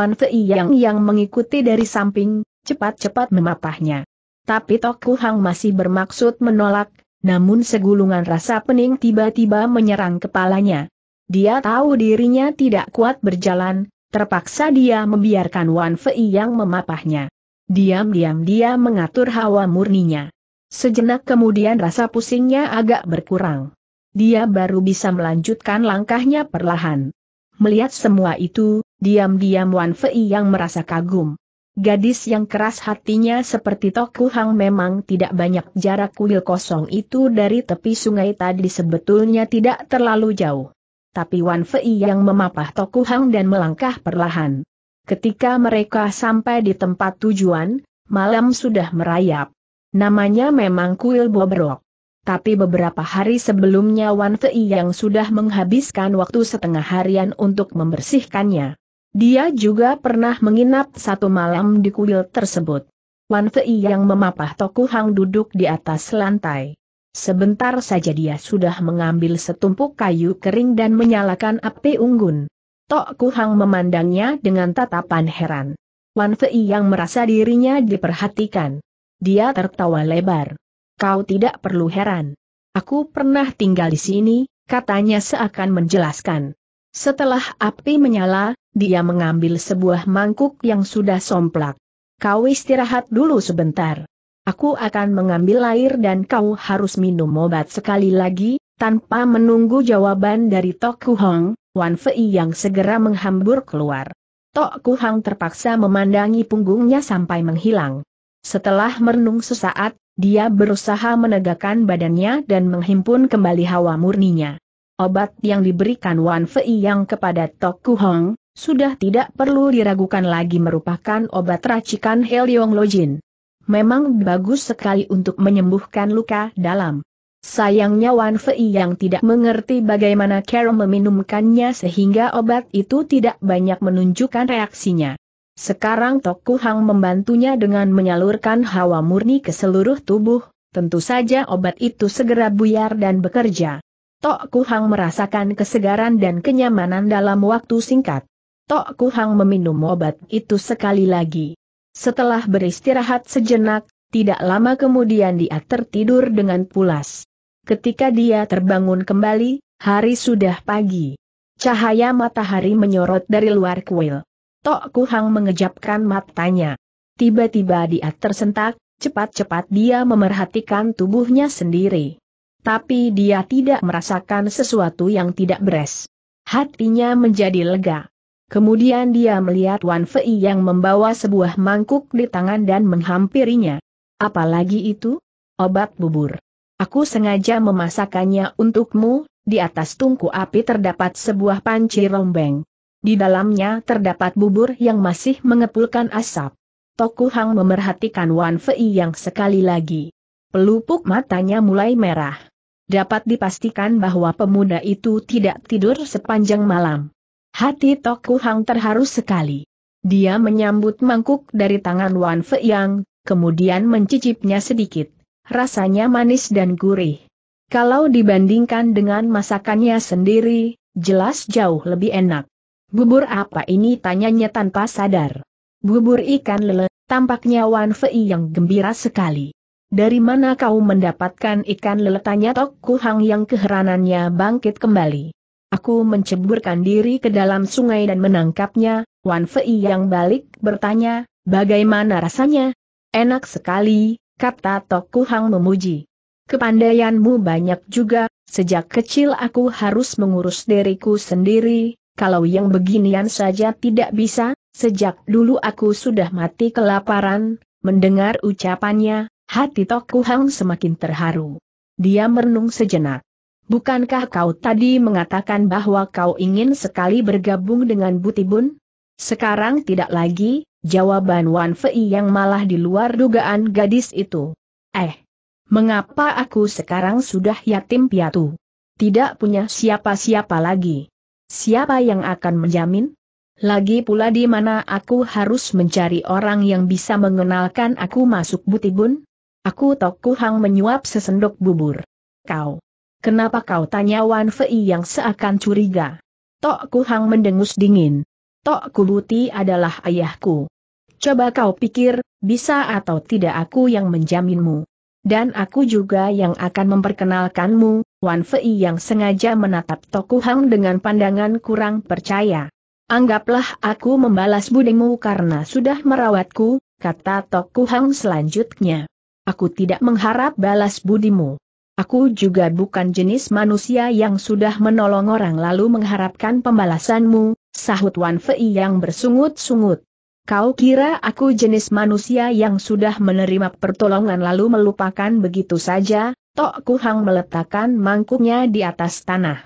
Wan Fei yang mengikuti dari samping, cepat-cepat memapahnya. Tapi Toku Hang masih bermaksud menolak, namun segulungan rasa pening tiba-tiba menyerang kepalanya. Dia tahu dirinya tidak kuat berjalan, terpaksa dia membiarkan Wan Fei yang memapahnya. Diam-diam dia mengatur hawa murninya. Sejenak kemudian rasa pusingnya agak berkurang. Dia baru bisa melanjutkan langkahnya perlahan. Melihat semua itu, diam-diam Wan Fei yang merasa kagum. Gadis yang keras hatinya seperti Toku Hang memang tidak banyak jarak kuil kosong itu dari tepi sungai tadi sebetulnya tidak terlalu jauh. Tapi Wan Fei yang memapah Toku Hang dan melangkah perlahan. Ketika mereka sampai di tempat tujuan, malam sudah merayap. Namanya memang kuil bobrok. Tapi beberapa hari sebelumnya Wan Fei yang sudah menghabiskan waktu setengah harian untuk membersihkannya. Dia juga pernah menginap satu malam di kuil tersebut. Wan Fei yang memapah Toku Hang duduk di atas lantai. Sebentar saja dia sudah mengambil setumpuk kayu kering dan menyalakan api unggun. Toku Hang memandangnya dengan tatapan heran. Wan Fei yang merasa dirinya diperhatikan. Dia tertawa lebar. Kau tidak perlu heran. Aku pernah tinggal di sini, katanya seakan menjelaskan. Setelah api menyala, dia mengambil sebuah mangkuk yang sudah somplak. Kau istirahat dulu sebentar. Aku akan mengambil air dan kau harus minum obat sekali lagi, tanpa menunggu jawaban dari Tok Kuhong, Wan Fei yang segera menghambur keluar. Tok Kuhang terpaksa memandangi punggungnya sampai menghilang. Setelah merenung sesaat, dia berusaha menegakkan badannya dan menghimpun kembali hawa murninya. Obat yang diberikan Wan Fei yang kepada Tok Hong, sudah tidak perlu diragukan lagi merupakan obat racikan Heliong Lojin. Memang bagus sekali untuk menyembuhkan luka dalam. Sayangnya Wan Fei yang tidak mengerti bagaimana Carol meminumkannya sehingga obat itu tidak banyak menunjukkan reaksinya. Sekarang Toku Hang membantunya dengan menyalurkan hawa murni ke seluruh tubuh, tentu saja obat itu segera buyar dan bekerja. Tok Kuhang merasakan kesegaran dan kenyamanan dalam waktu singkat. Tok Kuhang meminum obat itu sekali lagi. Setelah beristirahat sejenak, tidak lama kemudian dia tertidur dengan pulas. Ketika dia terbangun kembali, hari sudah pagi. Cahaya matahari menyorot dari luar kuil. Tok Kuhang mengejapkan matanya. Tiba-tiba dia tersentak, cepat-cepat dia memerhatikan tubuhnya sendiri tapi dia tidak merasakan sesuatu yang tidak beres. Hatinya menjadi lega. Kemudian dia melihat Wan Fei yang membawa sebuah mangkuk di tangan dan menghampirinya. Apalagi itu? Obat bubur. Aku sengaja memasakannya untukmu, di atas tungku api terdapat sebuah panci rombeng. Di dalamnya terdapat bubur yang masih mengepulkan asap. Toku Hang memerhatikan Wan Fei yang sekali lagi. Pelupuk matanya mulai merah. Dapat dipastikan bahwa pemuda itu tidak tidur sepanjang malam. Hati Toku Hang terharu sekali. Dia menyambut mangkuk dari tangan Wan Fe Yang, kemudian mencicipnya sedikit. Rasanya manis dan gurih. Kalau dibandingkan dengan masakannya sendiri, jelas jauh lebih enak. Bubur apa ini tanyanya tanpa sadar. Bubur ikan lele, tampaknya Wan Fei yang gembira sekali. Dari mana kau mendapatkan ikan lele? Tanya Tok Kuhang yang keheranannya bangkit kembali. Aku menceburkan diri ke dalam sungai dan menangkapnya, Wan Fei yang balik bertanya, bagaimana rasanya? Enak sekali, kata Tok Kuhang memuji. Kepandaianmu banyak juga, sejak kecil aku harus mengurus diriku sendiri, kalau yang beginian saja tidak bisa, sejak dulu aku sudah mati kelaparan, mendengar ucapannya, Hati Toku Hang semakin terharu. Dia merenung sejenak. Bukankah kau tadi mengatakan bahwa kau ingin sekali bergabung dengan Butibun? Sekarang tidak lagi, jawaban Wan Fei yang malah di luar dugaan gadis itu. Eh, mengapa aku sekarang sudah yatim piatu? Tidak punya siapa-siapa lagi. Siapa yang akan menjamin? Lagi pula di mana aku harus mencari orang yang bisa mengenalkan aku masuk Butibun? Aku Toku Hang menyuap sesendok bubur. Kau. Kenapa kau tanya Wan Fei yang seakan curiga? Toku Hang mendengus dingin. Tok Buti adalah ayahku. Coba kau pikir, bisa atau tidak aku yang menjaminmu. Dan aku juga yang akan memperkenalkanmu, Wan Fei yang sengaja menatap Toku Hang dengan pandangan kurang percaya. Anggaplah aku membalas budimu karena sudah merawatku, kata Toku Hang selanjutnya aku tidak mengharap balas budimu. Aku juga bukan jenis manusia yang sudah menolong orang lalu mengharapkan pembalasanmu, sahut Wan Fei yang bersungut-sungut. Kau kira aku jenis manusia yang sudah menerima pertolongan lalu melupakan begitu saja? Tok Kuhang meletakkan mangkuknya di atas tanah.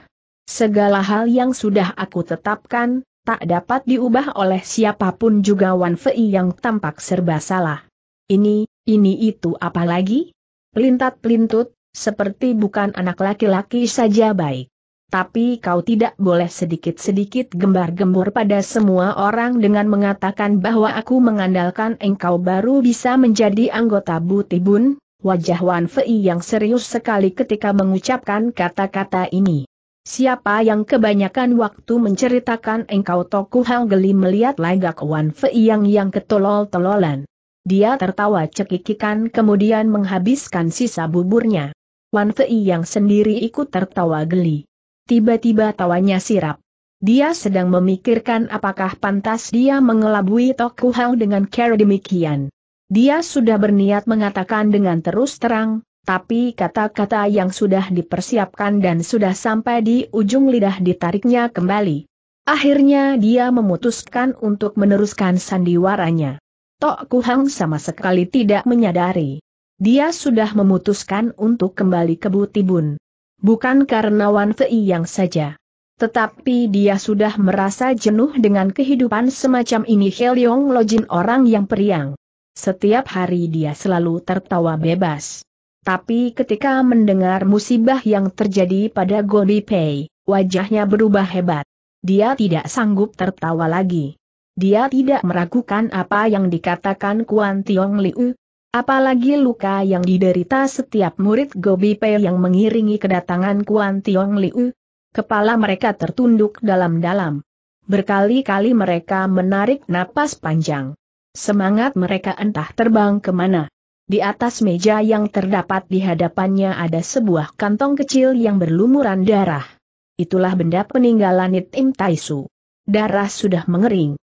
Segala hal yang sudah aku tetapkan, tak dapat diubah oleh siapapun juga Wan Fei yang tampak serba salah. Ini, ini itu apa lagi? Pelintat-pelintut, seperti bukan anak laki-laki saja baik. Tapi kau tidak boleh sedikit-sedikit gembar-gembor pada semua orang dengan mengatakan bahwa aku mengandalkan engkau baru bisa menjadi anggota Butibun, wajah Wan Fei yang serius sekali ketika mengucapkan kata-kata ini. Siapa yang kebanyakan waktu menceritakan engkau Toku geli melihat lagak Wan Fei yang yang ketolol-tololan. Dia tertawa cekikikan kemudian menghabiskan sisa buburnya. Wan Fei yang sendiri ikut tertawa geli. Tiba-tiba tawanya sirap. Dia sedang memikirkan apakah pantas dia mengelabui Toku Hao dengan cara demikian. Dia sudah berniat mengatakan dengan terus terang, tapi kata-kata yang sudah dipersiapkan dan sudah sampai di ujung lidah ditariknya kembali. Akhirnya dia memutuskan untuk meneruskan sandiwaranya. Tok Kuhang sama sekali tidak menyadari. Dia sudah memutuskan untuk kembali ke Butibun. Bukan karena Wan Fei yang saja. Tetapi dia sudah merasa jenuh dengan kehidupan semacam ini Heliong Lojin orang yang periang. Setiap hari dia selalu tertawa bebas. Tapi ketika mendengar musibah yang terjadi pada Gobi Pei, wajahnya berubah hebat. Dia tidak sanggup tertawa lagi. Dia tidak meragukan apa yang dikatakan Kuan Tiong Liu, apalagi luka yang diderita setiap murid Gobi Pei yang mengiringi kedatangan Kuan Tiong Liu. Kepala mereka tertunduk dalam-dalam. Berkali-kali mereka menarik napas panjang. Semangat mereka entah terbang kemana. Di atas meja yang terdapat di hadapannya ada sebuah kantong kecil yang berlumuran darah. Itulah benda peninggalan Itim Taisu. Darah sudah mengering.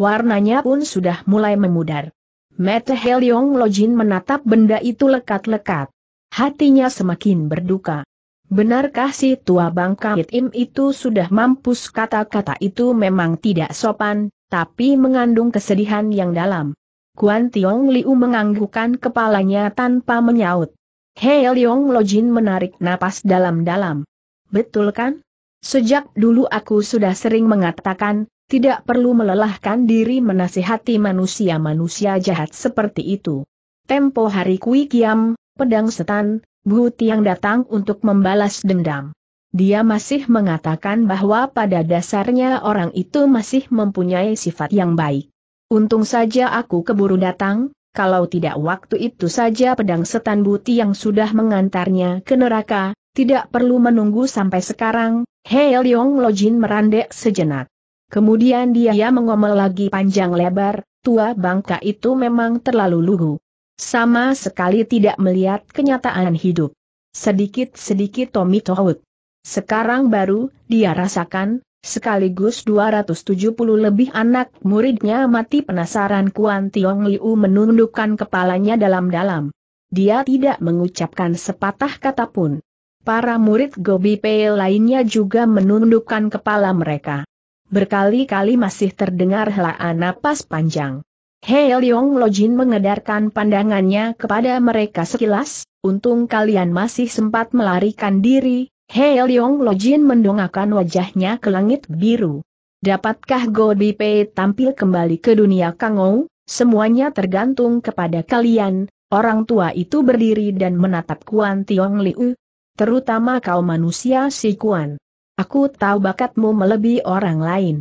Warnanya pun sudah mulai memudar. Mete Helyong Lojin menatap benda itu lekat-lekat. Hatinya semakin berduka. Benarkah si tua bangka Im itu sudah mampus kata-kata itu memang tidak sopan, tapi mengandung kesedihan yang dalam. Kuan Tiong Liu menganggukkan kepalanya tanpa menyaut. Hei Leong Lojin menarik napas dalam-dalam. Betul kan? Sejak dulu aku sudah sering mengatakan, tidak perlu melelahkan diri menasihati manusia-manusia jahat seperti itu. Tempo hari Kui Kiam, pedang setan, buti yang datang untuk membalas dendam. Dia masih mengatakan bahwa pada dasarnya orang itu masih mempunyai sifat yang baik. Untung saja aku keburu datang, kalau tidak waktu itu saja pedang setan buti yang sudah mengantarnya ke neraka, tidak perlu menunggu sampai sekarang, Hei Leong Lojin merandek sejenak. Kemudian dia mengomel lagi panjang lebar, tua bangka itu memang terlalu lugu. Sama sekali tidak melihat kenyataan hidup. Sedikit-sedikit Tommy Tohut. Sekarang baru, dia rasakan, sekaligus 270 lebih anak muridnya mati penasaran Kuan Tiong Liu menundukkan kepalanya dalam-dalam. Dia tidak mengucapkan sepatah kata pun. Para murid Gobi Pei lainnya juga menundukkan kepala mereka berkali-kali masih terdengar helaan napas panjang. Hei Leong Lojin mengedarkan pandangannya kepada mereka sekilas, untung kalian masih sempat melarikan diri, Hei Leong Lojin mendongakkan wajahnya ke langit biru. Dapatkah Go Pei tampil kembali ke dunia Kangou? Semuanya tergantung kepada kalian, orang tua itu berdiri dan menatap Kuan Tiong Liu. Terutama kau manusia si Kuan. Aku tahu bakatmu melebihi orang lain.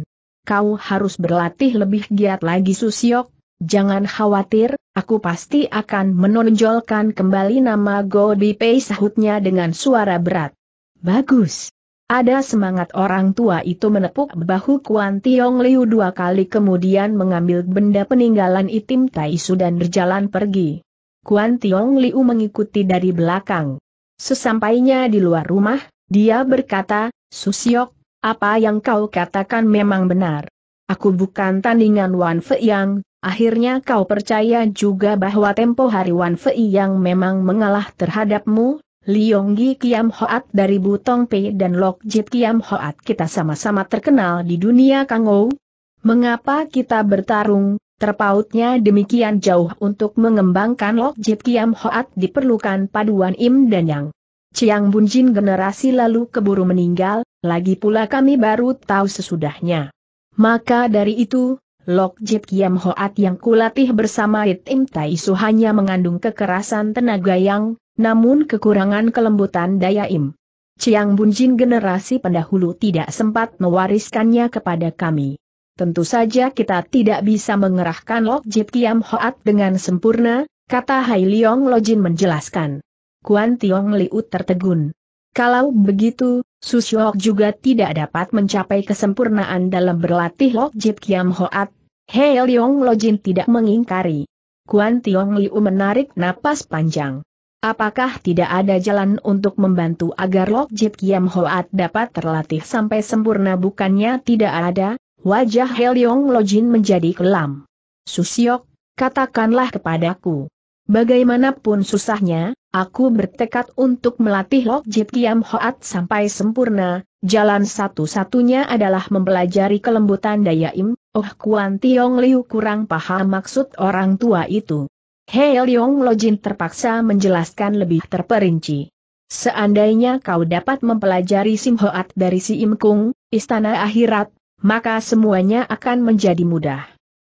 Kau harus berlatih lebih giat lagi Susiok. Jangan khawatir, aku pasti akan menonjolkan kembali nama Godi Pei sahutnya dengan suara berat. Bagus. Ada semangat orang tua itu menepuk bahu Kuan Tiong Liu dua kali kemudian mengambil benda peninggalan itim Taisu dan berjalan pergi. Kuan Tiong Liu mengikuti dari belakang. Sesampainya di luar rumah, dia berkata, Susiok, apa yang kau katakan memang benar. Aku bukan tandingan Wan Fei Yang, akhirnya kau percaya juga bahwa tempo hari Wan Fei Yang memang mengalah terhadapmu, Liyonggi Kiam Hoat dari Butong Pei dan Lok Jit Kiam Hoat kita sama-sama terkenal di dunia Kangou. Mengapa kita bertarung, terpautnya demikian jauh untuk mengembangkan Lok Jit Kiam Hoat diperlukan paduan Im dan Yang. Ciang Bunjin generasi lalu keburu meninggal, lagi pula kami baru tahu sesudahnya. Maka dari itu, Lok Jip Kiam Hoat yang kulatih bersama It Im Tai Su hanya mengandung kekerasan tenaga yang, namun kekurangan kelembutan daya im. Ciang Bunjin generasi pendahulu tidak sempat mewariskannya kepada kami. Tentu saja kita tidak bisa mengerahkan Lok Jip Kiam Hoat dengan sempurna, kata Hai Leong Lojin menjelaskan. Kuan Tiong Liu tertegun. Kalau begitu, Susyook juga tidak dapat mencapai kesempurnaan dalam berlatih Lok Jip Kiam Hoat. Hei Leong Lojin tidak mengingkari. Kuan Tiong Liu menarik napas panjang. Apakah tidak ada jalan untuk membantu agar Lok Jip Kiam Hoat dapat terlatih sampai sempurna bukannya tidak ada? Wajah Lo Lojin menjadi kelam. Susiok, katakanlah kepadaku. Bagaimanapun susahnya, Aku bertekad untuk melatih Lokjit Kiam Hoat sampai sempurna, jalan satu-satunya adalah mempelajari kelembutan Daya Im. Oh Kuan Tiong Liu kurang paham maksud orang tua itu. Hei Leong Lojin terpaksa menjelaskan lebih terperinci. Seandainya kau dapat mempelajari Sim Hoat dari si Im Kung, istana akhirat, maka semuanya akan menjadi mudah.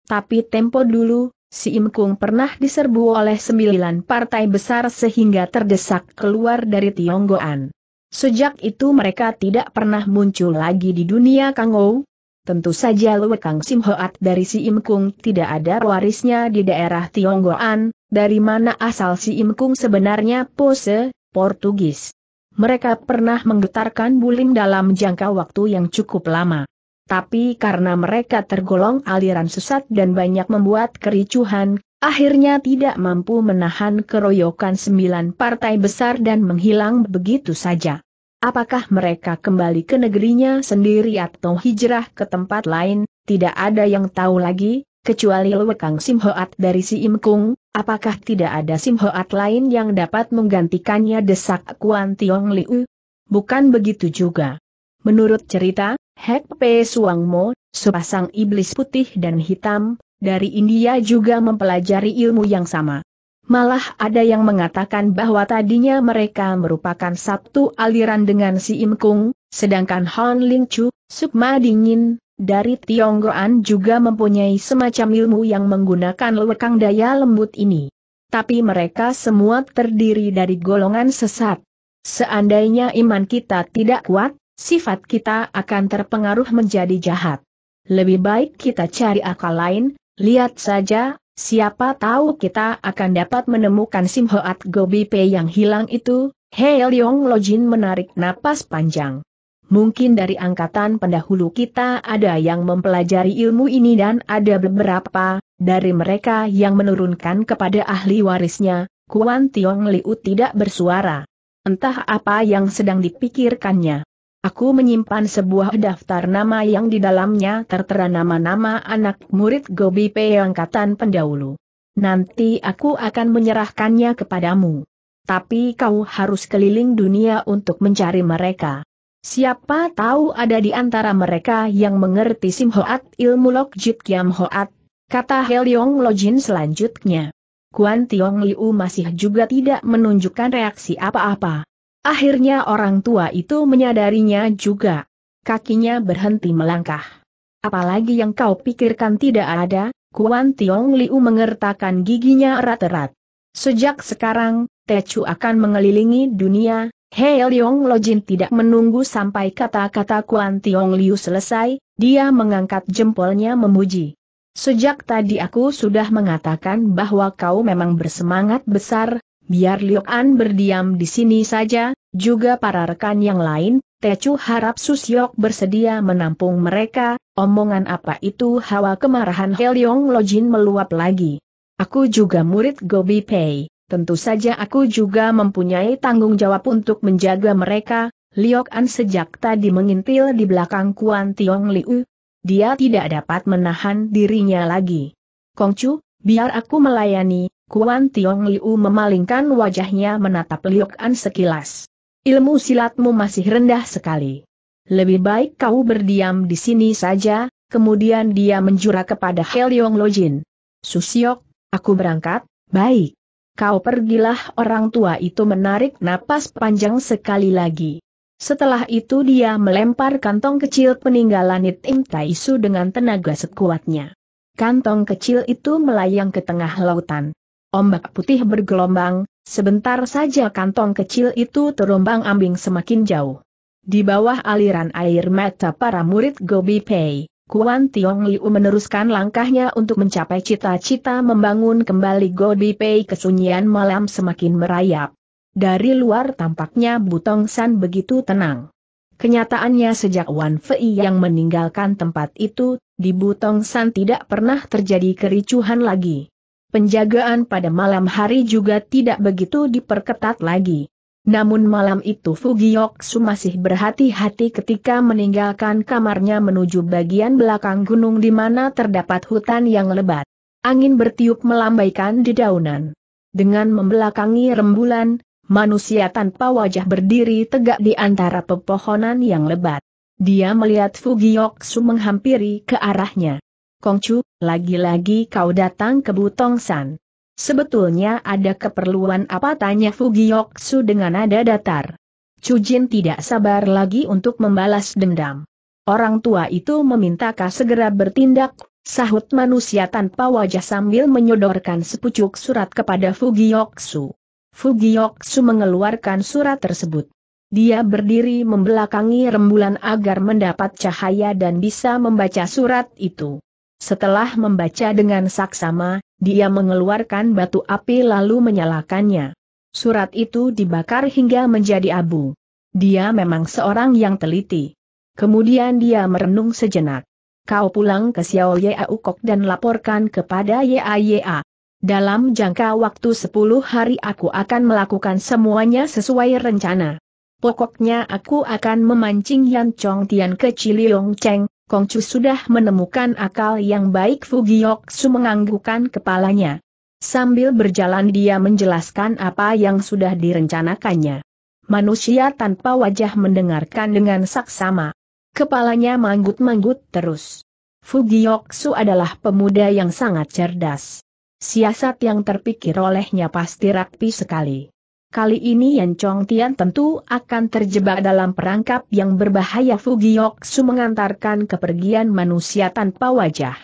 Tapi tempo dulu, Si Imkung pernah diserbu oleh sembilan partai besar sehingga terdesak keluar dari Tionggoan. Sejak itu mereka tidak pernah muncul lagi di dunia Kangou. Tentu saja Lue Kang Simhoat dari si Imkung tidak ada warisnya di daerah Tionggoan, dari mana asal si Imkung sebenarnya pose, Portugis. Mereka pernah menggetarkan bulim dalam jangka waktu yang cukup lama tapi karena mereka tergolong aliran sesat dan banyak membuat kericuhan, akhirnya tidak mampu menahan keroyokan sembilan partai besar dan menghilang begitu saja. Apakah mereka kembali ke negerinya sendiri atau hijrah ke tempat lain, tidak ada yang tahu lagi, kecuali Lwekang Simhoat dari si Imkung, apakah tidak ada Simhoat lain yang dapat menggantikannya desak Kuan Tiong Liu? Bukan begitu juga. Menurut cerita, Hek Pe Suang Mo, sepasang iblis putih dan hitam, dari India juga mempelajari ilmu yang sama. Malah ada yang mengatakan bahwa tadinya mereka merupakan satu aliran dengan si Im Kung, sedangkan Hon Ling Chu, Sukma Dingin, dari Tionggoan juga mempunyai semacam ilmu yang menggunakan lewekang daya lembut ini. Tapi mereka semua terdiri dari golongan sesat. Seandainya iman kita tidak kuat, sifat kita akan terpengaruh menjadi jahat. Lebih baik kita cari akal lain, lihat saja, siapa tahu kita akan dapat menemukan Sim Hoat Gobipe yang hilang itu, Hei Leong Lojin menarik napas panjang. Mungkin dari angkatan pendahulu kita ada yang mempelajari ilmu ini dan ada beberapa, dari mereka yang menurunkan kepada ahli warisnya, Kuan Tiong Liu tidak bersuara. Entah apa yang sedang dipikirkannya. Aku menyimpan sebuah daftar nama yang di dalamnya tertera nama-nama anak murid Gobi P angkatan pendahulu. Nanti aku akan menyerahkannya kepadamu. Tapi kau harus keliling dunia untuk mencari mereka. Siapa tahu ada di antara mereka yang mengerti Sim Hoat ilmu Lokjit Kiam Hoat, kata Helyong Lojin selanjutnya. Kuan Tiong Liu masih juga tidak menunjukkan reaksi apa-apa. Akhirnya orang tua itu menyadarinya juga. Kakinya berhenti melangkah. Apalagi yang kau pikirkan tidak ada, Kuan Tiong Liu mengertakkan giginya erat-erat. Sejak sekarang, Techu akan mengelilingi dunia, Hei Leong Lojin tidak menunggu sampai kata-kata Kuan Tiong Liu selesai, dia mengangkat jempolnya memuji. Sejak tadi aku sudah mengatakan bahwa kau memang bersemangat besar, Biar Liok An berdiam di sini saja, juga para rekan yang lain, Tecu harap Susyok bersedia menampung mereka, omongan apa itu hawa kemarahan Helyong Lojin meluap lagi. Aku juga murid Gobi Pei, tentu saja aku juga mempunyai tanggung jawab untuk menjaga mereka, Liok An sejak tadi mengintil di belakang Kuan Tiong Liu. Dia tidak dapat menahan dirinya lagi. Kongcu, biar aku melayani, Kuan Tiong Liu memalingkan wajahnya menatap Liok An sekilas. Ilmu silatmu masih rendah sekali. Lebih baik kau berdiam di sini saja, kemudian dia menjura kepada Heliong Lojin. Susiok, aku berangkat, baik. Kau pergilah orang tua itu menarik napas panjang sekali lagi. Setelah itu dia melempar kantong kecil peninggalan Itim Im Taisu dengan tenaga sekuatnya. Kantong kecil itu melayang ke tengah lautan. Ombak putih bergelombang, sebentar saja kantong kecil itu terombang ambing semakin jauh. Di bawah aliran air mata para murid Gobi Pei, Kuan Tiong Liu meneruskan langkahnya untuk mencapai cita-cita membangun kembali Gobi Pei kesunyian malam semakin merayap. Dari luar tampaknya Butong San begitu tenang. Kenyataannya sejak Wan Fei yang meninggalkan tempat itu, di Butong San tidak pernah terjadi kericuhan lagi. Penjagaan pada malam hari juga tidak begitu diperketat lagi. Namun malam itu Fugiyoksu masih berhati-hati ketika meninggalkan kamarnya menuju bagian belakang gunung di mana terdapat hutan yang lebat. Angin bertiup melambaikan dedaunan. Dengan membelakangi rembulan, manusia tanpa wajah berdiri tegak di antara pepohonan yang lebat. Dia melihat Fugiyoksu menghampiri ke arahnya. Kongcu, lagi-lagi kau datang ke Butongsan. Sebetulnya ada keperluan apa tanya Fugiyoksu dengan nada datar. Cujin tidak sabar lagi untuk membalas dendam. Orang tua itu meminta kau segera bertindak, sahut manusia tanpa wajah sambil menyodorkan sepucuk surat kepada Fugiyoksu. Fugiyoksu mengeluarkan surat tersebut. Dia berdiri membelakangi rembulan agar mendapat cahaya dan bisa membaca surat itu. Setelah membaca dengan saksama, dia mengeluarkan batu api lalu menyalakannya. Surat itu dibakar hingga menjadi abu. Dia memang seorang yang teliti. Kemudian dia merenung sejenak. Kau pulang ke Xiao Yau Ukok dan laporkan kepada YAYA. Dalam jangka waktu 10 hari aku akan melakukan semuanya sesuai rencana. Pokoknya aku akan memancing Yan Chong Tian ke Ciliong Cheng, Kongcu sudah menemukan akal yang baik Su menganggukan kepalanya. Sambil berjalan dia menjelaskan apa yang sudah direncanakannya. Manusia tanpa wajah mendengarkan dengan saksama. Kepalanya manggut-manggut terus. Su adalah pemuda yang sangat cerdas. Siasat yang terpikir olehnya pasti rapi sekali. Kali ini Yan Chong Tian tentu akan terjebak dalam perangkap yang berbahaya Su mengantarkan kepergian manusia tanpa wajah.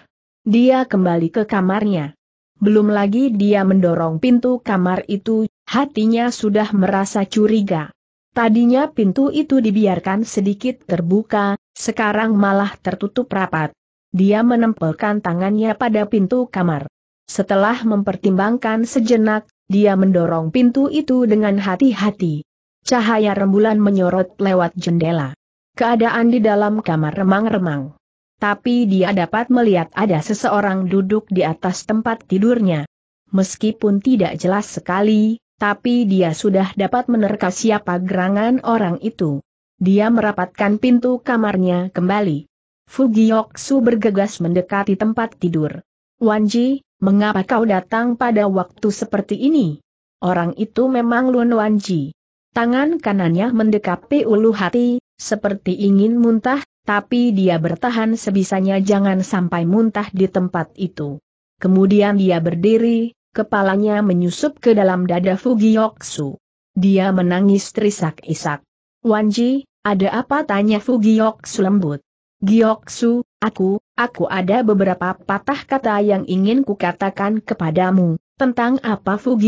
Dia kembali ke kamarnya. Belum lagi dia mendorong pintu kamar itu, hatinya sudah merasa curiga. Tadinya pintu itu dibiarkan sedikit terbuka, sekarang malah tertutup rapat. Dia menempelkan tangannya pada pintu kamar. Setelah mempertimbangkan sejenak, dia mendorong pintu itu dengan hati-hati. Cahaya rembulan menyorot lewat jendela. Keadaan di dalam kamar remang-remang. Tapi dia dapat melihat ada seseorang duduk di atas tempat tidurnya. Meskipun tidak jelas sekali, tapi dia sudah dapat menerka siapa gerangan orang itu. Dia merapatkan pintu kamarnya kembali. Fugioksu bergegas mendekati tempat tidur. Wanji, Mengapa kau datang pada waktu seperti ini? Orang itu memang Lun Wanji. Tangan kanannya mendekapi ulu hati, seperti ingin muntah, tapi dia bertahan sebisanya jangan sampai muntah di tempat itu. Kemudian dia berdiri, kepalanya menyusup ke dalam dada Fugioksu. Dia menangis terisak-isak. Wanji, ada apa tanya Fugioksu lembut. Gioksu, aku, aku ada beberapa patah kata yang ingin kukatakan kepadamu. Tentang apa Su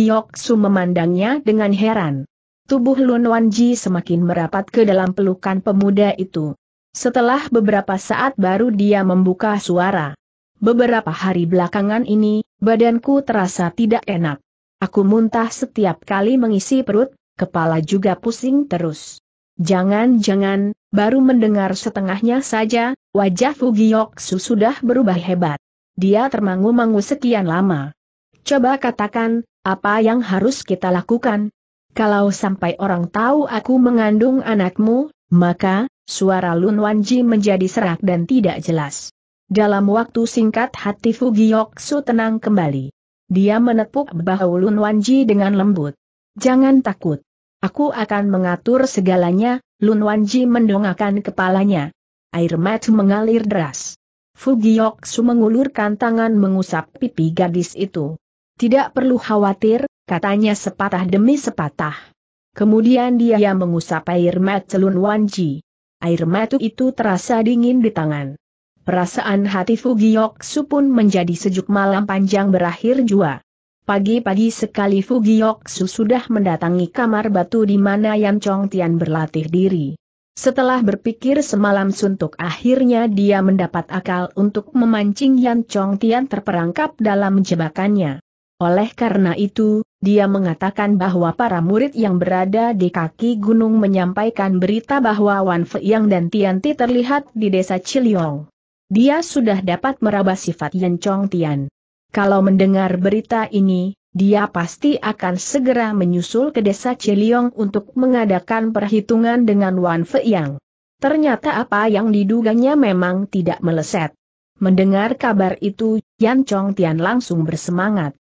memandangnya dengan heran. Tubuh Lun Wanji semakin merapat ke dalam pelukan pemuda itu. Setelah beberapa saat baru dia membuka suara. Beberapa hari belakangan ini, badanku terasa tidak enak. Aku muntah setiap kali mengisi perut, kepala juga pusing terus. Jangan-jangan, baru mendengar setengahnya saja, Wajah Fugiyoksu sudah berubah hebat. Dia termangu-mangu sekian lama. Coba katakan, apa yang harus kita lakukan? Kalau sampai orang tahu aku mengandung anakmu, maka, suara Lun Wanji menjadi serak dan tidak jelas. Dalam waktu singkat hati Fugiyoksu tenang kembali. Dia menepuk bahu Lun Wanji dengan lembut. Jangan takut. Aku akan mengatur segalanya, Lun Wanji mendongakkan kepalanya air mata mengalir deras. Su mengulurkan tangan mengusap pipi gadis itu. Tidak perlu khawatir, katanya sepatah demi sepatah. Kemudian dia mengusap air mata celun Wanji. Air mata itu terasa dingin di tangan. Perasaan hati Su pun menjadi sejuk malam panjang berakhir jua. Pagi-pagi sekali Su sudah mendatangi kamar batu di mana Yan Chong Tian berlatih diri. Setelah berpikir semalam suntuk akhirnya dia mendapat akal untuk memancing Yan Chong Tian terperangkap dalam jebakannya. Oleh karena itu, dia mengatakan bahwa para murid yang berada di kaki gunung menyampaikan berita bahwa Wan Yang dan Tianti terlihat di desa Ciliong. Dia sudah dapat meraba sifat Yan Chong Tian. Kalau mendengar berita ini, dia pasti akan segera menyusul ke desa Ciliong untuk mengadakan perhitungan dengan Wan Feiyang. Ternyata apa yang diduganya memang tidak meleset. Mendengar kabar itu, Yan Chong Tian langsung bersemangat.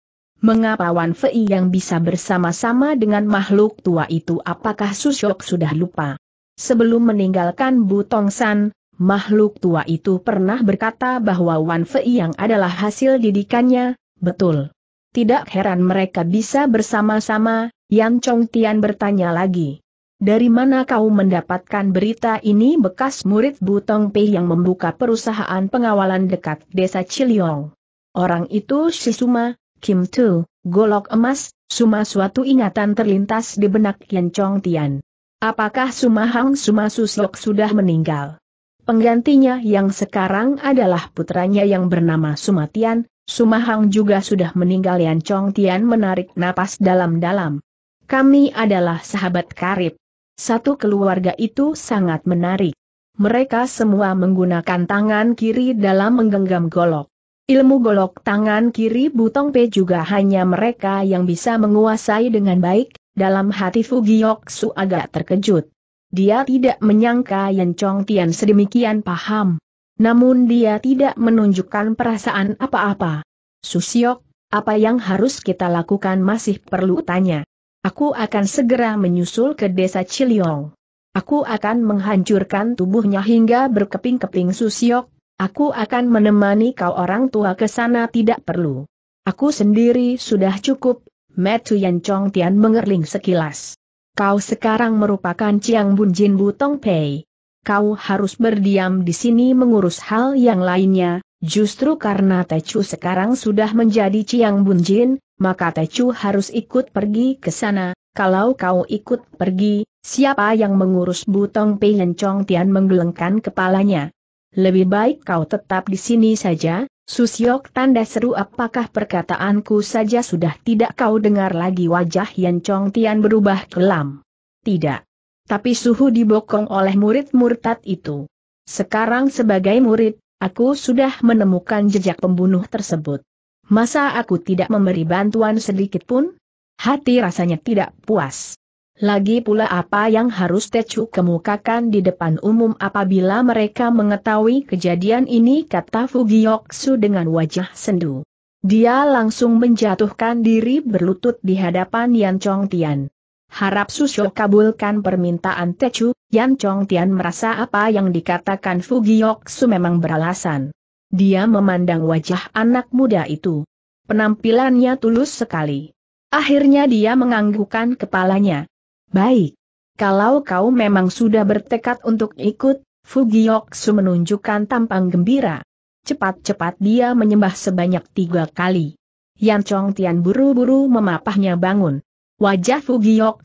Mengapa Wan Fei yang bisa bersama-sama dengan makhluk tua itu apakah Susyok sudah lupa? Sebelum meninggalkan Butong San, makhluk tua itu pernah berkata bahwa Wan Fei yang adalah hasil didikannya, betul. Tidak heran mereka bisa bersama-sama, Yan Chong Tian bertanya lagi. Dari mana kau mendapatkan berita ini bekas murid Butong Pei yang membuka perusahaan pengawalan dekat desa Ciliong? Orang itu si Suma, Kim Tu, golok emas, Suma suatu ingatan terlintas di benak Yan Chong Tian. Apakah Suma Hang Suma Suslok sudah meninggal? Penggantinya yang sekarang adalah putranya yang bernama Sumatian, Sumahang juga sudah meninggal Yan Chong Tian menarik napas dalam-dalam. Kami adalah sahabat karib. Satu keluarga itu sangat menarik. Mereka semua menggunakan tangan kiri dalam menggenggam golok. Ilmu golok tangan kiri Butong Pe juga hanya mereka yang bisa menguasai dengan baik, dalam hati Fugiok Su agak terkejut. Dia tidak menyangka Yan Chong Tian sedemikian paham. Namun dia tidak menunjukkan perasaan apa-apa. Susiok, apa yang harus kita lakukan masih perlu tanya. Aku akan segera menyusul ke desa Ciliong. Aku akan menghancurkan tubuhnya hingga berkeping-keping Susiok, aku akan menemani kau orang tua ke sana tidak perlu. Aku sendiri sudah cukup, Metu Yan Chong Tian mengerling sekilas. Kau sekarang merupakan Chiang Bun Jin Butong Pei kau harus berdiam di sini mengurus hal yang lainnya, justru karena Techu sekarang sudah menjadi Ciang Bunjin, maka Techu harus ikut pergi ke sana, kalau kau ikut pergi, siapa yang mengurus Butong Yen Chong Tian menggelengkan kepalanya. Lebih baik kau tetap di sini saja, Susyok tanda seru apakah perkataanku saja sudah tidak kau dengar lagi wajah Yan Chong Tian berubah kelam. Tidak. Tapi suhu dibokong oleh murid murtad itu. Sekarang sebagai murid, aku sudah menemukan jejak pembunuh tersebut. Masa aku tidak memberi bantuan sedikit pun? Hati rasanya tidak puas. Lagi pula apa yang harus Tecu kemukakan di depan umum apabila mereka mengetahui kejadian ini kata Fugiyoksu dengan wajah sendu. Dia langsung menjatuhkan diri berlutut di hadapan Yan Chong Tian. Harap Susyo kabulkan permintaan Techu, Yan Chong Tian merasa apa yang dikatakan Fugiyoksu memang beralasan. Dia memandang wajah anak muda itu. Penampilannya tulus sekali. Akhirnya dia menganggukkan kepalanya. Baik. Kalau kau memang sudah bertekad untuk ikut, Fugiyoksu menunjukkan tampang gembira. Cepat-cepat dia menyembah sebanyak tiga kali. Yan Chong Tian buru-buru memapahnya bangun. Wajah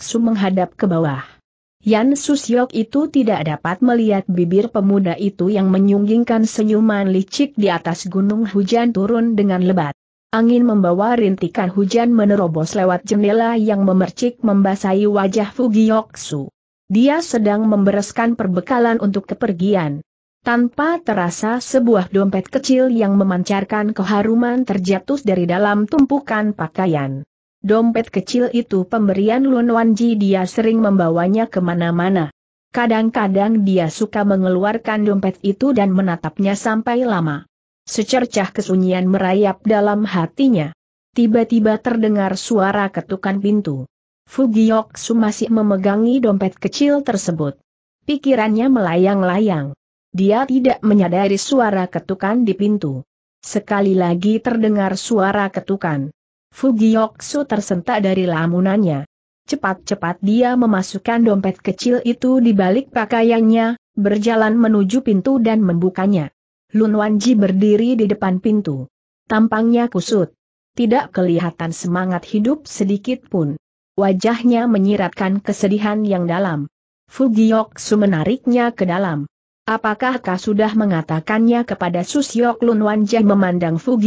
Su menghadap ke bawah. Yan Susyok itu tidak dapat melihat bibir pemuda itu yang menyunggingkan senyuman licik di atas gunung hujan turun dengan lebat. Angin membawa rintikan hujan menerobos lewat jendela yang memercik membasahi wajah Su. Dia sedang membereskan perbekalan untuk kepergian. Tanpa terasa sebuah dompet kecil yang memancarkan keharuman terjatuh dari dalam tumpukan pakaian. Dompet kecil itu pemberian Lun Wanji dia sering membawanya kemana-mana. Kadang-kadang dia suka mengeluarkan dompet itu dan menatapnya sampai lama. Secercah kesunyian merayap dalam hatinya. Tiba-tiba terdengar suara ketukan pintu. Su masih memegangi dompet kecil tersebut. Pikirannya melayang-layang. Dia tidak menyadari suara ketukan di pintu. Sekali lagi terdengar suara ketukan. Fugiyoksu tersentak dari lamunannya. Cepat-cepat dia memasukkan dompet kecil itu di balik pakaiannya, berjalan menuju pintu dan membukanya. Lun Wanji berdiri di depan pintu. Tampangnya kusut. Tidak kelihatan semangat hidup sedikit pun. Wajahnya menyiratkan kesedihan yang dalam. Fugiyoksu menariknya ke dalam. Apakah kau sudah mengatakannya kepada Susyok Lun Wanja memandang Su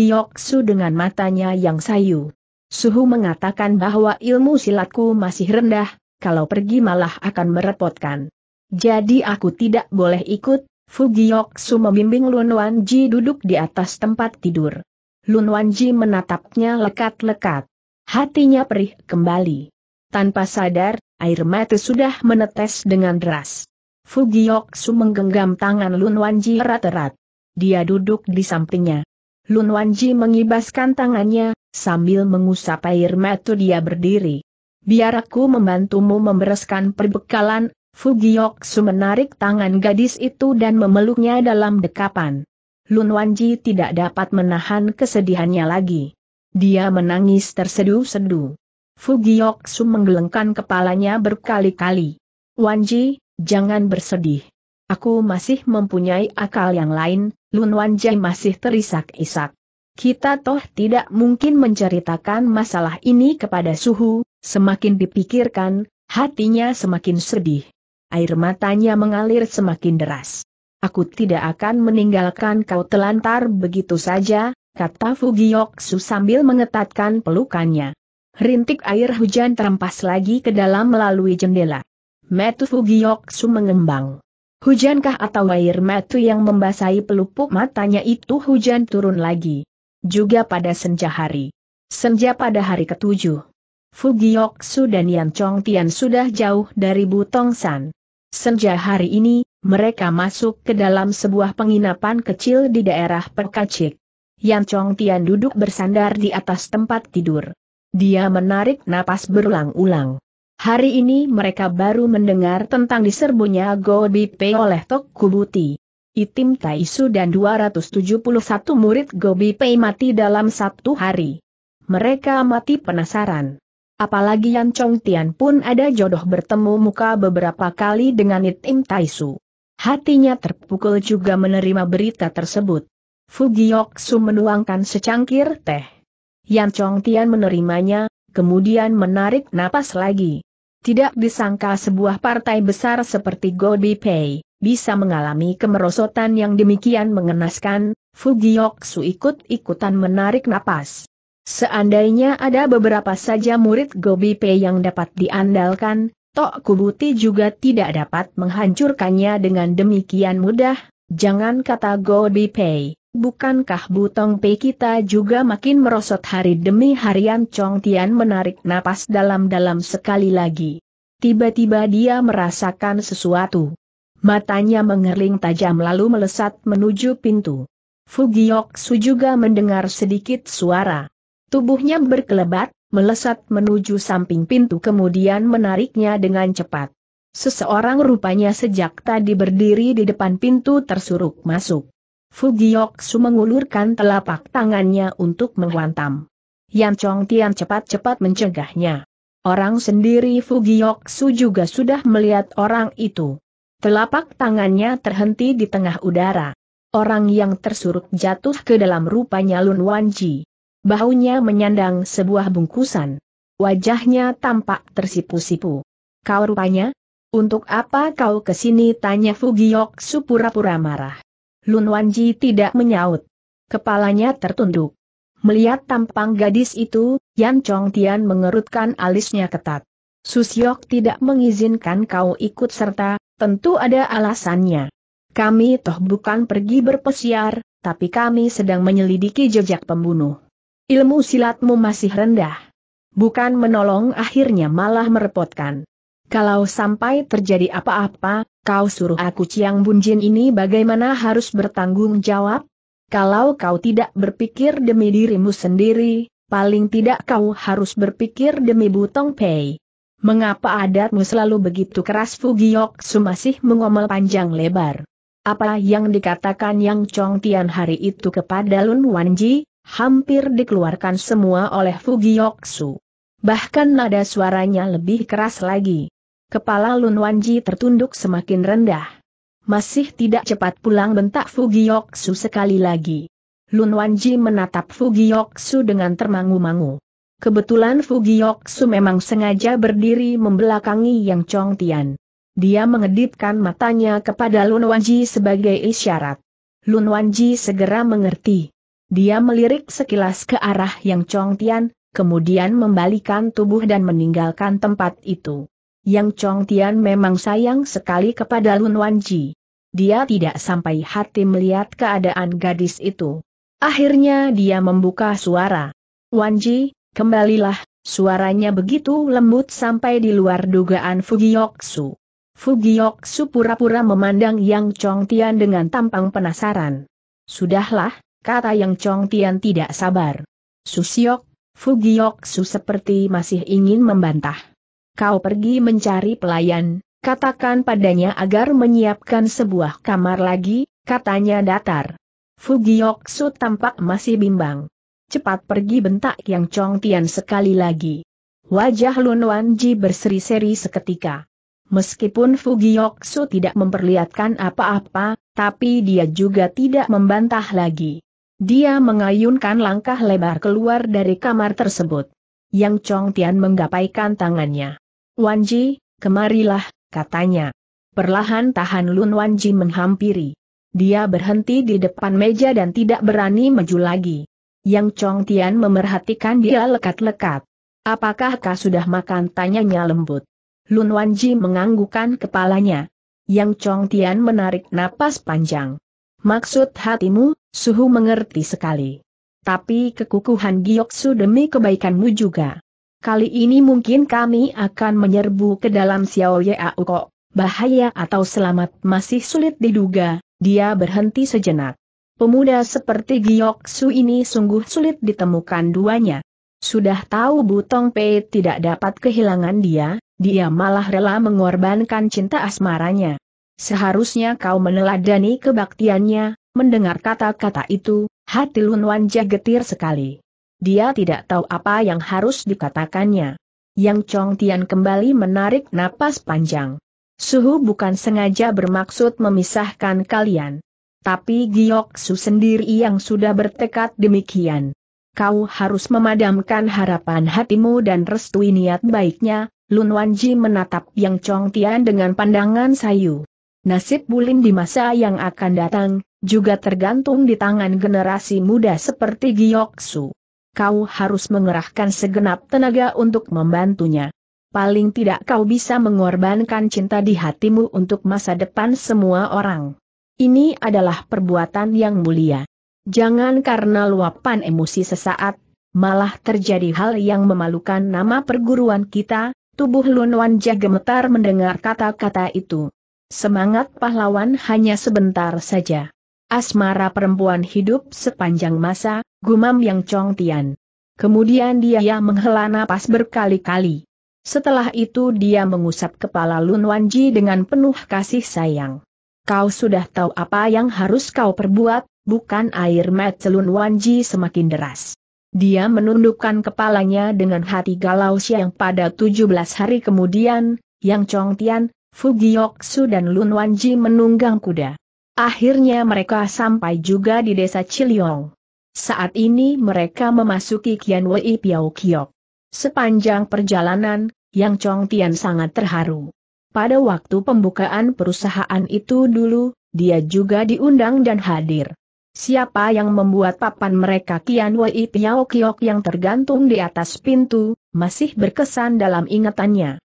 dengan matanya yang sayu? Suhu mengatakan bahwa ilmu silatku masih rendah, kalau pergi malah akan merepotkan. Jadi aku tidak boleh ikut, Su membimbing Lun Wanji duduk di atas tempat tidur. Lun Wanji menatapnya lekat-lekat. Hatinya perih kembali. Tanpa sadar, air mata sudah menetes dengan deras. Fugioksu menggenggam tangan Lun Wanji erat-erat. Dia duduk di sampingnya. Lun Wanji mengibaskan tangannya, sambil mengusap air mata dia berdiri. Biar aku membantumu membereskan perbekalan, Fugioksu menarik tangan gadis itu dan memeluknya dalam dekapan. Lun Wanji tidak dapat menahan kesedihannya lagi. Dia menangis terseduh-seduh. Fugioksu menggelengkan kepalanya berkali-kali. Wanji, Jangan bersedih. Aku masih mempunyai akal yang lain, Lun Wanjai masih terisak-isak. Kita toh tidak mungkin menceritakan masalah ini kepada suhu, semakin dipikirkan, hatinya semakin sedih. Air matanya mengalir semakin deras. Aku tidak akan meninggalkan kau telantar begitu saja, kata Fugioksu sambil mengetatkan pelukannya. Rintik air hujan terempas lagi ke dalam melalui jendela metu Fugiyoksu mengembang. Hujankah atau air metu yang membasahi pelupuk matanya itu hujan turun lagi? Juga pada senja hari. Senja pada hari ketujuh. Fugiyoksu dan Yan Tian sudah jauh dari Butongsan. Senja hari ini, mereka masuk ke dalam sebuah penginapan kecil di daerah Perkacik. Yan Tian duduk bersandar di atas tempat tidur. Dia menarik napas berulang-ulang. Hari ini mereka baru mendengar tentang diserbunya Gobi Pei oleh Tok Kubuti. Itim Taisu dan 271 murid Gobi Pei mati dalam satu hari. Mereka mati penasaran. Apalagi Yan Chong Tian pun ada jodoh bertemu muka beberapa kali dengan Itim Taisu. Hatinya terpukul juga menerima berita tersebut. Su menuangkan secangkir teh. Yan Chong Tian menerimanya, kemudian menarik napas lagi. Tidak disangka sebuah partai besar seperti Gobi Pei bisa mengalami kemerosotan yang demikian mengenaskan, Fugioksu ikut-ikutan menarik napas. Seandainya ada beberapa saja murid Gobi Pei yang dapat diandalkan, Tok Kubuti juga tidak dapat menghancurkannya dengan demikian mudah, jangan kata Gobi Pei. Bukankah Butong Pei kita juga makin merosot hari demi harian Chong Tian menarik napas dalam-dalam sekali lagi. Tiba-tiba dia merasakan sesuatu. Matanya mengerling tajam lalu melesat menuju pintu. su juga mendengar sedikit suara. Tubuhnya berkelebat, melesat menuju samping pintu kemudian menariknya dengan cepat. Seseorang rupanya sejak tadi berdiri di depan pintu tersuruk masuk. Fugiyoksu mengulurkan telapak tangannya untuk menghantam. Yan Chong Tian cepat-cepat mencegahnya. Orang sendiri Su juga sudah melihat orang itu. Telapak tangannya terhenti di tengah udara. Orang yang tersurut jatuh ke dalam rupanya Lun Wanji. Bahunya menyandang sebuah bungkusan. Wajahnya tampak tersipu-sipu. Kau rupanya? Untuk apa kau kesini? Tanya Fugiyoksu pura-pura marah. Lun Wanji tidak menyaut. Kepalanya tertunduk. Melihat tampang gadis itu, Yan Chong Tian mengerutkan alisnya ketat. Susyok tidak mengizinkan kau ikut serta, tentu ada alasannya. Kami toh bukan pergi berpesiar, tapi kami sedang menyelidiki jejak pembunuh. Ilmu silatmu masih rendah. Bukan menolong akhirnya malah merepotkan. Kalau sampai terjadi apa-apa, kau suruh aku Ciang Bunjin ini bagaimana harus bertanggung jawab? Kalau kau tidak berpikir demi dirimu sendiri, paling tidak kau harus berpikir demi Butong Pei. Mengapa adatmu selalu begitu keras Fugiok Su masih mengomel panjang lebar? Apa yang dikatakan Yang Chong Tian hari itu kepada Lun Ji hampir dikeluarkan semua oleh Fugiok Su. Bahkan nada suaranya lebih keras lagi. Kepala Lun Wanji tertunduk semakin rendah. Masih tidak cepat pulang bentak Fugiyoksu sekali lagi. Lun Wanji menatap Fugiyoksu dengan termangu-mangu. Kebetulan Fugiyoksu memang sengaja berdiri membelakangi Yang Chong Tian. Dia mengedipkan matanya kepada Lun Wanji sebagai isyarat. Lun Wanji segera mengerti. Dia melirik sekilas ke arah Yang Chong Tian, kemudian membalikan tubuh dan meninggalkan tempat itu. Yang Chong Tian memang sayang sekali kepada Lun Wanji. Dia tidak sampai hati melihat keadaan gadis itu. Akhirnya dia membuka suara. Wanji, kembalilah, suaranya begitu lembut sampai di luar dugaan Fugiyoksu. Fugiyoksu pura-pura memandang Yang Chong Tian dengan tampang penasaran. Sudahlah, kata Yang Chong Tian tidak sabar. Susiok, Fugiyoksu seperti masih ingin membantah kau pergi mencari pelayan, katakan padanya agar menyiapkan sebuah kamar lagi, katanya datar. Fugioksu tampak masih bimbang. Cepat pergi bentak yang Chong Tian sekali lagi. Wajah Lun Wanji berseri-seri seketika. Meskipun Fugioksu tidak memperlihatkan apa-apa, tapi dia juga tidak membantah lagi. Dia mengayunkan langkah lebar keluar dari kamar tersebut. Yang Chong Tian menggapaikan tangannya. Wanji, kemarilah, katanya. Perlahan tahan Lun Wanji menghampiri. Dia berhenti di depan meja dan tidak berani maju lagi. Yang Chong Tian memerhatikan dia lekat-lekat. Apakah kau sudah makan? Tanyanya lembut. Lun Wanji menganggukkan kepalanya. Yang Chong Tian menarik napas panjang. Maksud hatimu, Suhu mengerti sekali. Tapi kekukuhan Gioksu demi kebaikanmu juga. Kali ini mungkin kami akan menyerbu ke dalam Xiao Yao Kok. Bahaya atau selamat masih sulit diduga, dia berhenti sejenak. Pemuda seperti Giok Su ini sungguh sulit ditemukan duanya. Sudah tahu Butong Pei tidak dapat kehilangan dia, dia malah rela mengorbankan cinta asmaranya. Seharusnya kau meneladani kebaktiannya, mendengar kata-kata itu, hati Lun Wanja getir sekali. Dia tidak tahu apa yang harus dikatakannya. Yang Chong Tian kembali menarik napas panjang. Suhu bukan sengaja bermaksud memisahkan kalian. Tapi Giok Su sendiri yang sudah bertekad demikian. Kau harus memadamkan harapan hatimu dan restui niat baiknya, Lun Wanji menatap Yang Chong Tian dengan pandangan sayu. Nasib bulim di masa yang akan datang, juga tergantung di tangan generasi muda seperti Su kau harus mengerahkan segenap tenaga untuk membantunya. Paling tidak kau bisa mengorbankan cinta di hatimu untuk masa depan semua orang. Ini adalah perbuatan yang mulia. Jangan karena luapan emosi sesaat, malah terjadi hal yang memalukan nama perguruan kita, tubuh Lunwan Wanja gemetar mendengar kata-kata itu. Semangat pahlawan hanya sebentar saja. Asmara perempuan hidup sepanjang masa, gumam yang Chong Tian. Kemudian dia menghela napas berkali-kali. Setelah itu dia mengusap kepala Lun Wanji dengan penuh kasih sayang. Kau sudah tahu apa yang harus kau perbuat, bukan air mata Lun Wanji semakin deras. Dia menundukkan kepalanya dengan hati galau siang pada 17 hari kemudian, Yang Chong Tian, Fugioksu dan Lun Wanji menunggang kuda. Akhirnya mereka sampai juga di desa Ciliong. Saat ini mereka memasuki Kian Wei Piao Kiok. Sepanjang perjalanan, Yang Chong Tian sangat terharu. Pada waktu pembukaan perusahaan itu dulu, dia juga diundang dan hadir. Siapa yang membuat papan mereka Kian Wei Piao Kiok yang tergantung di atas pintu, masih berkesan dalam ingatannya.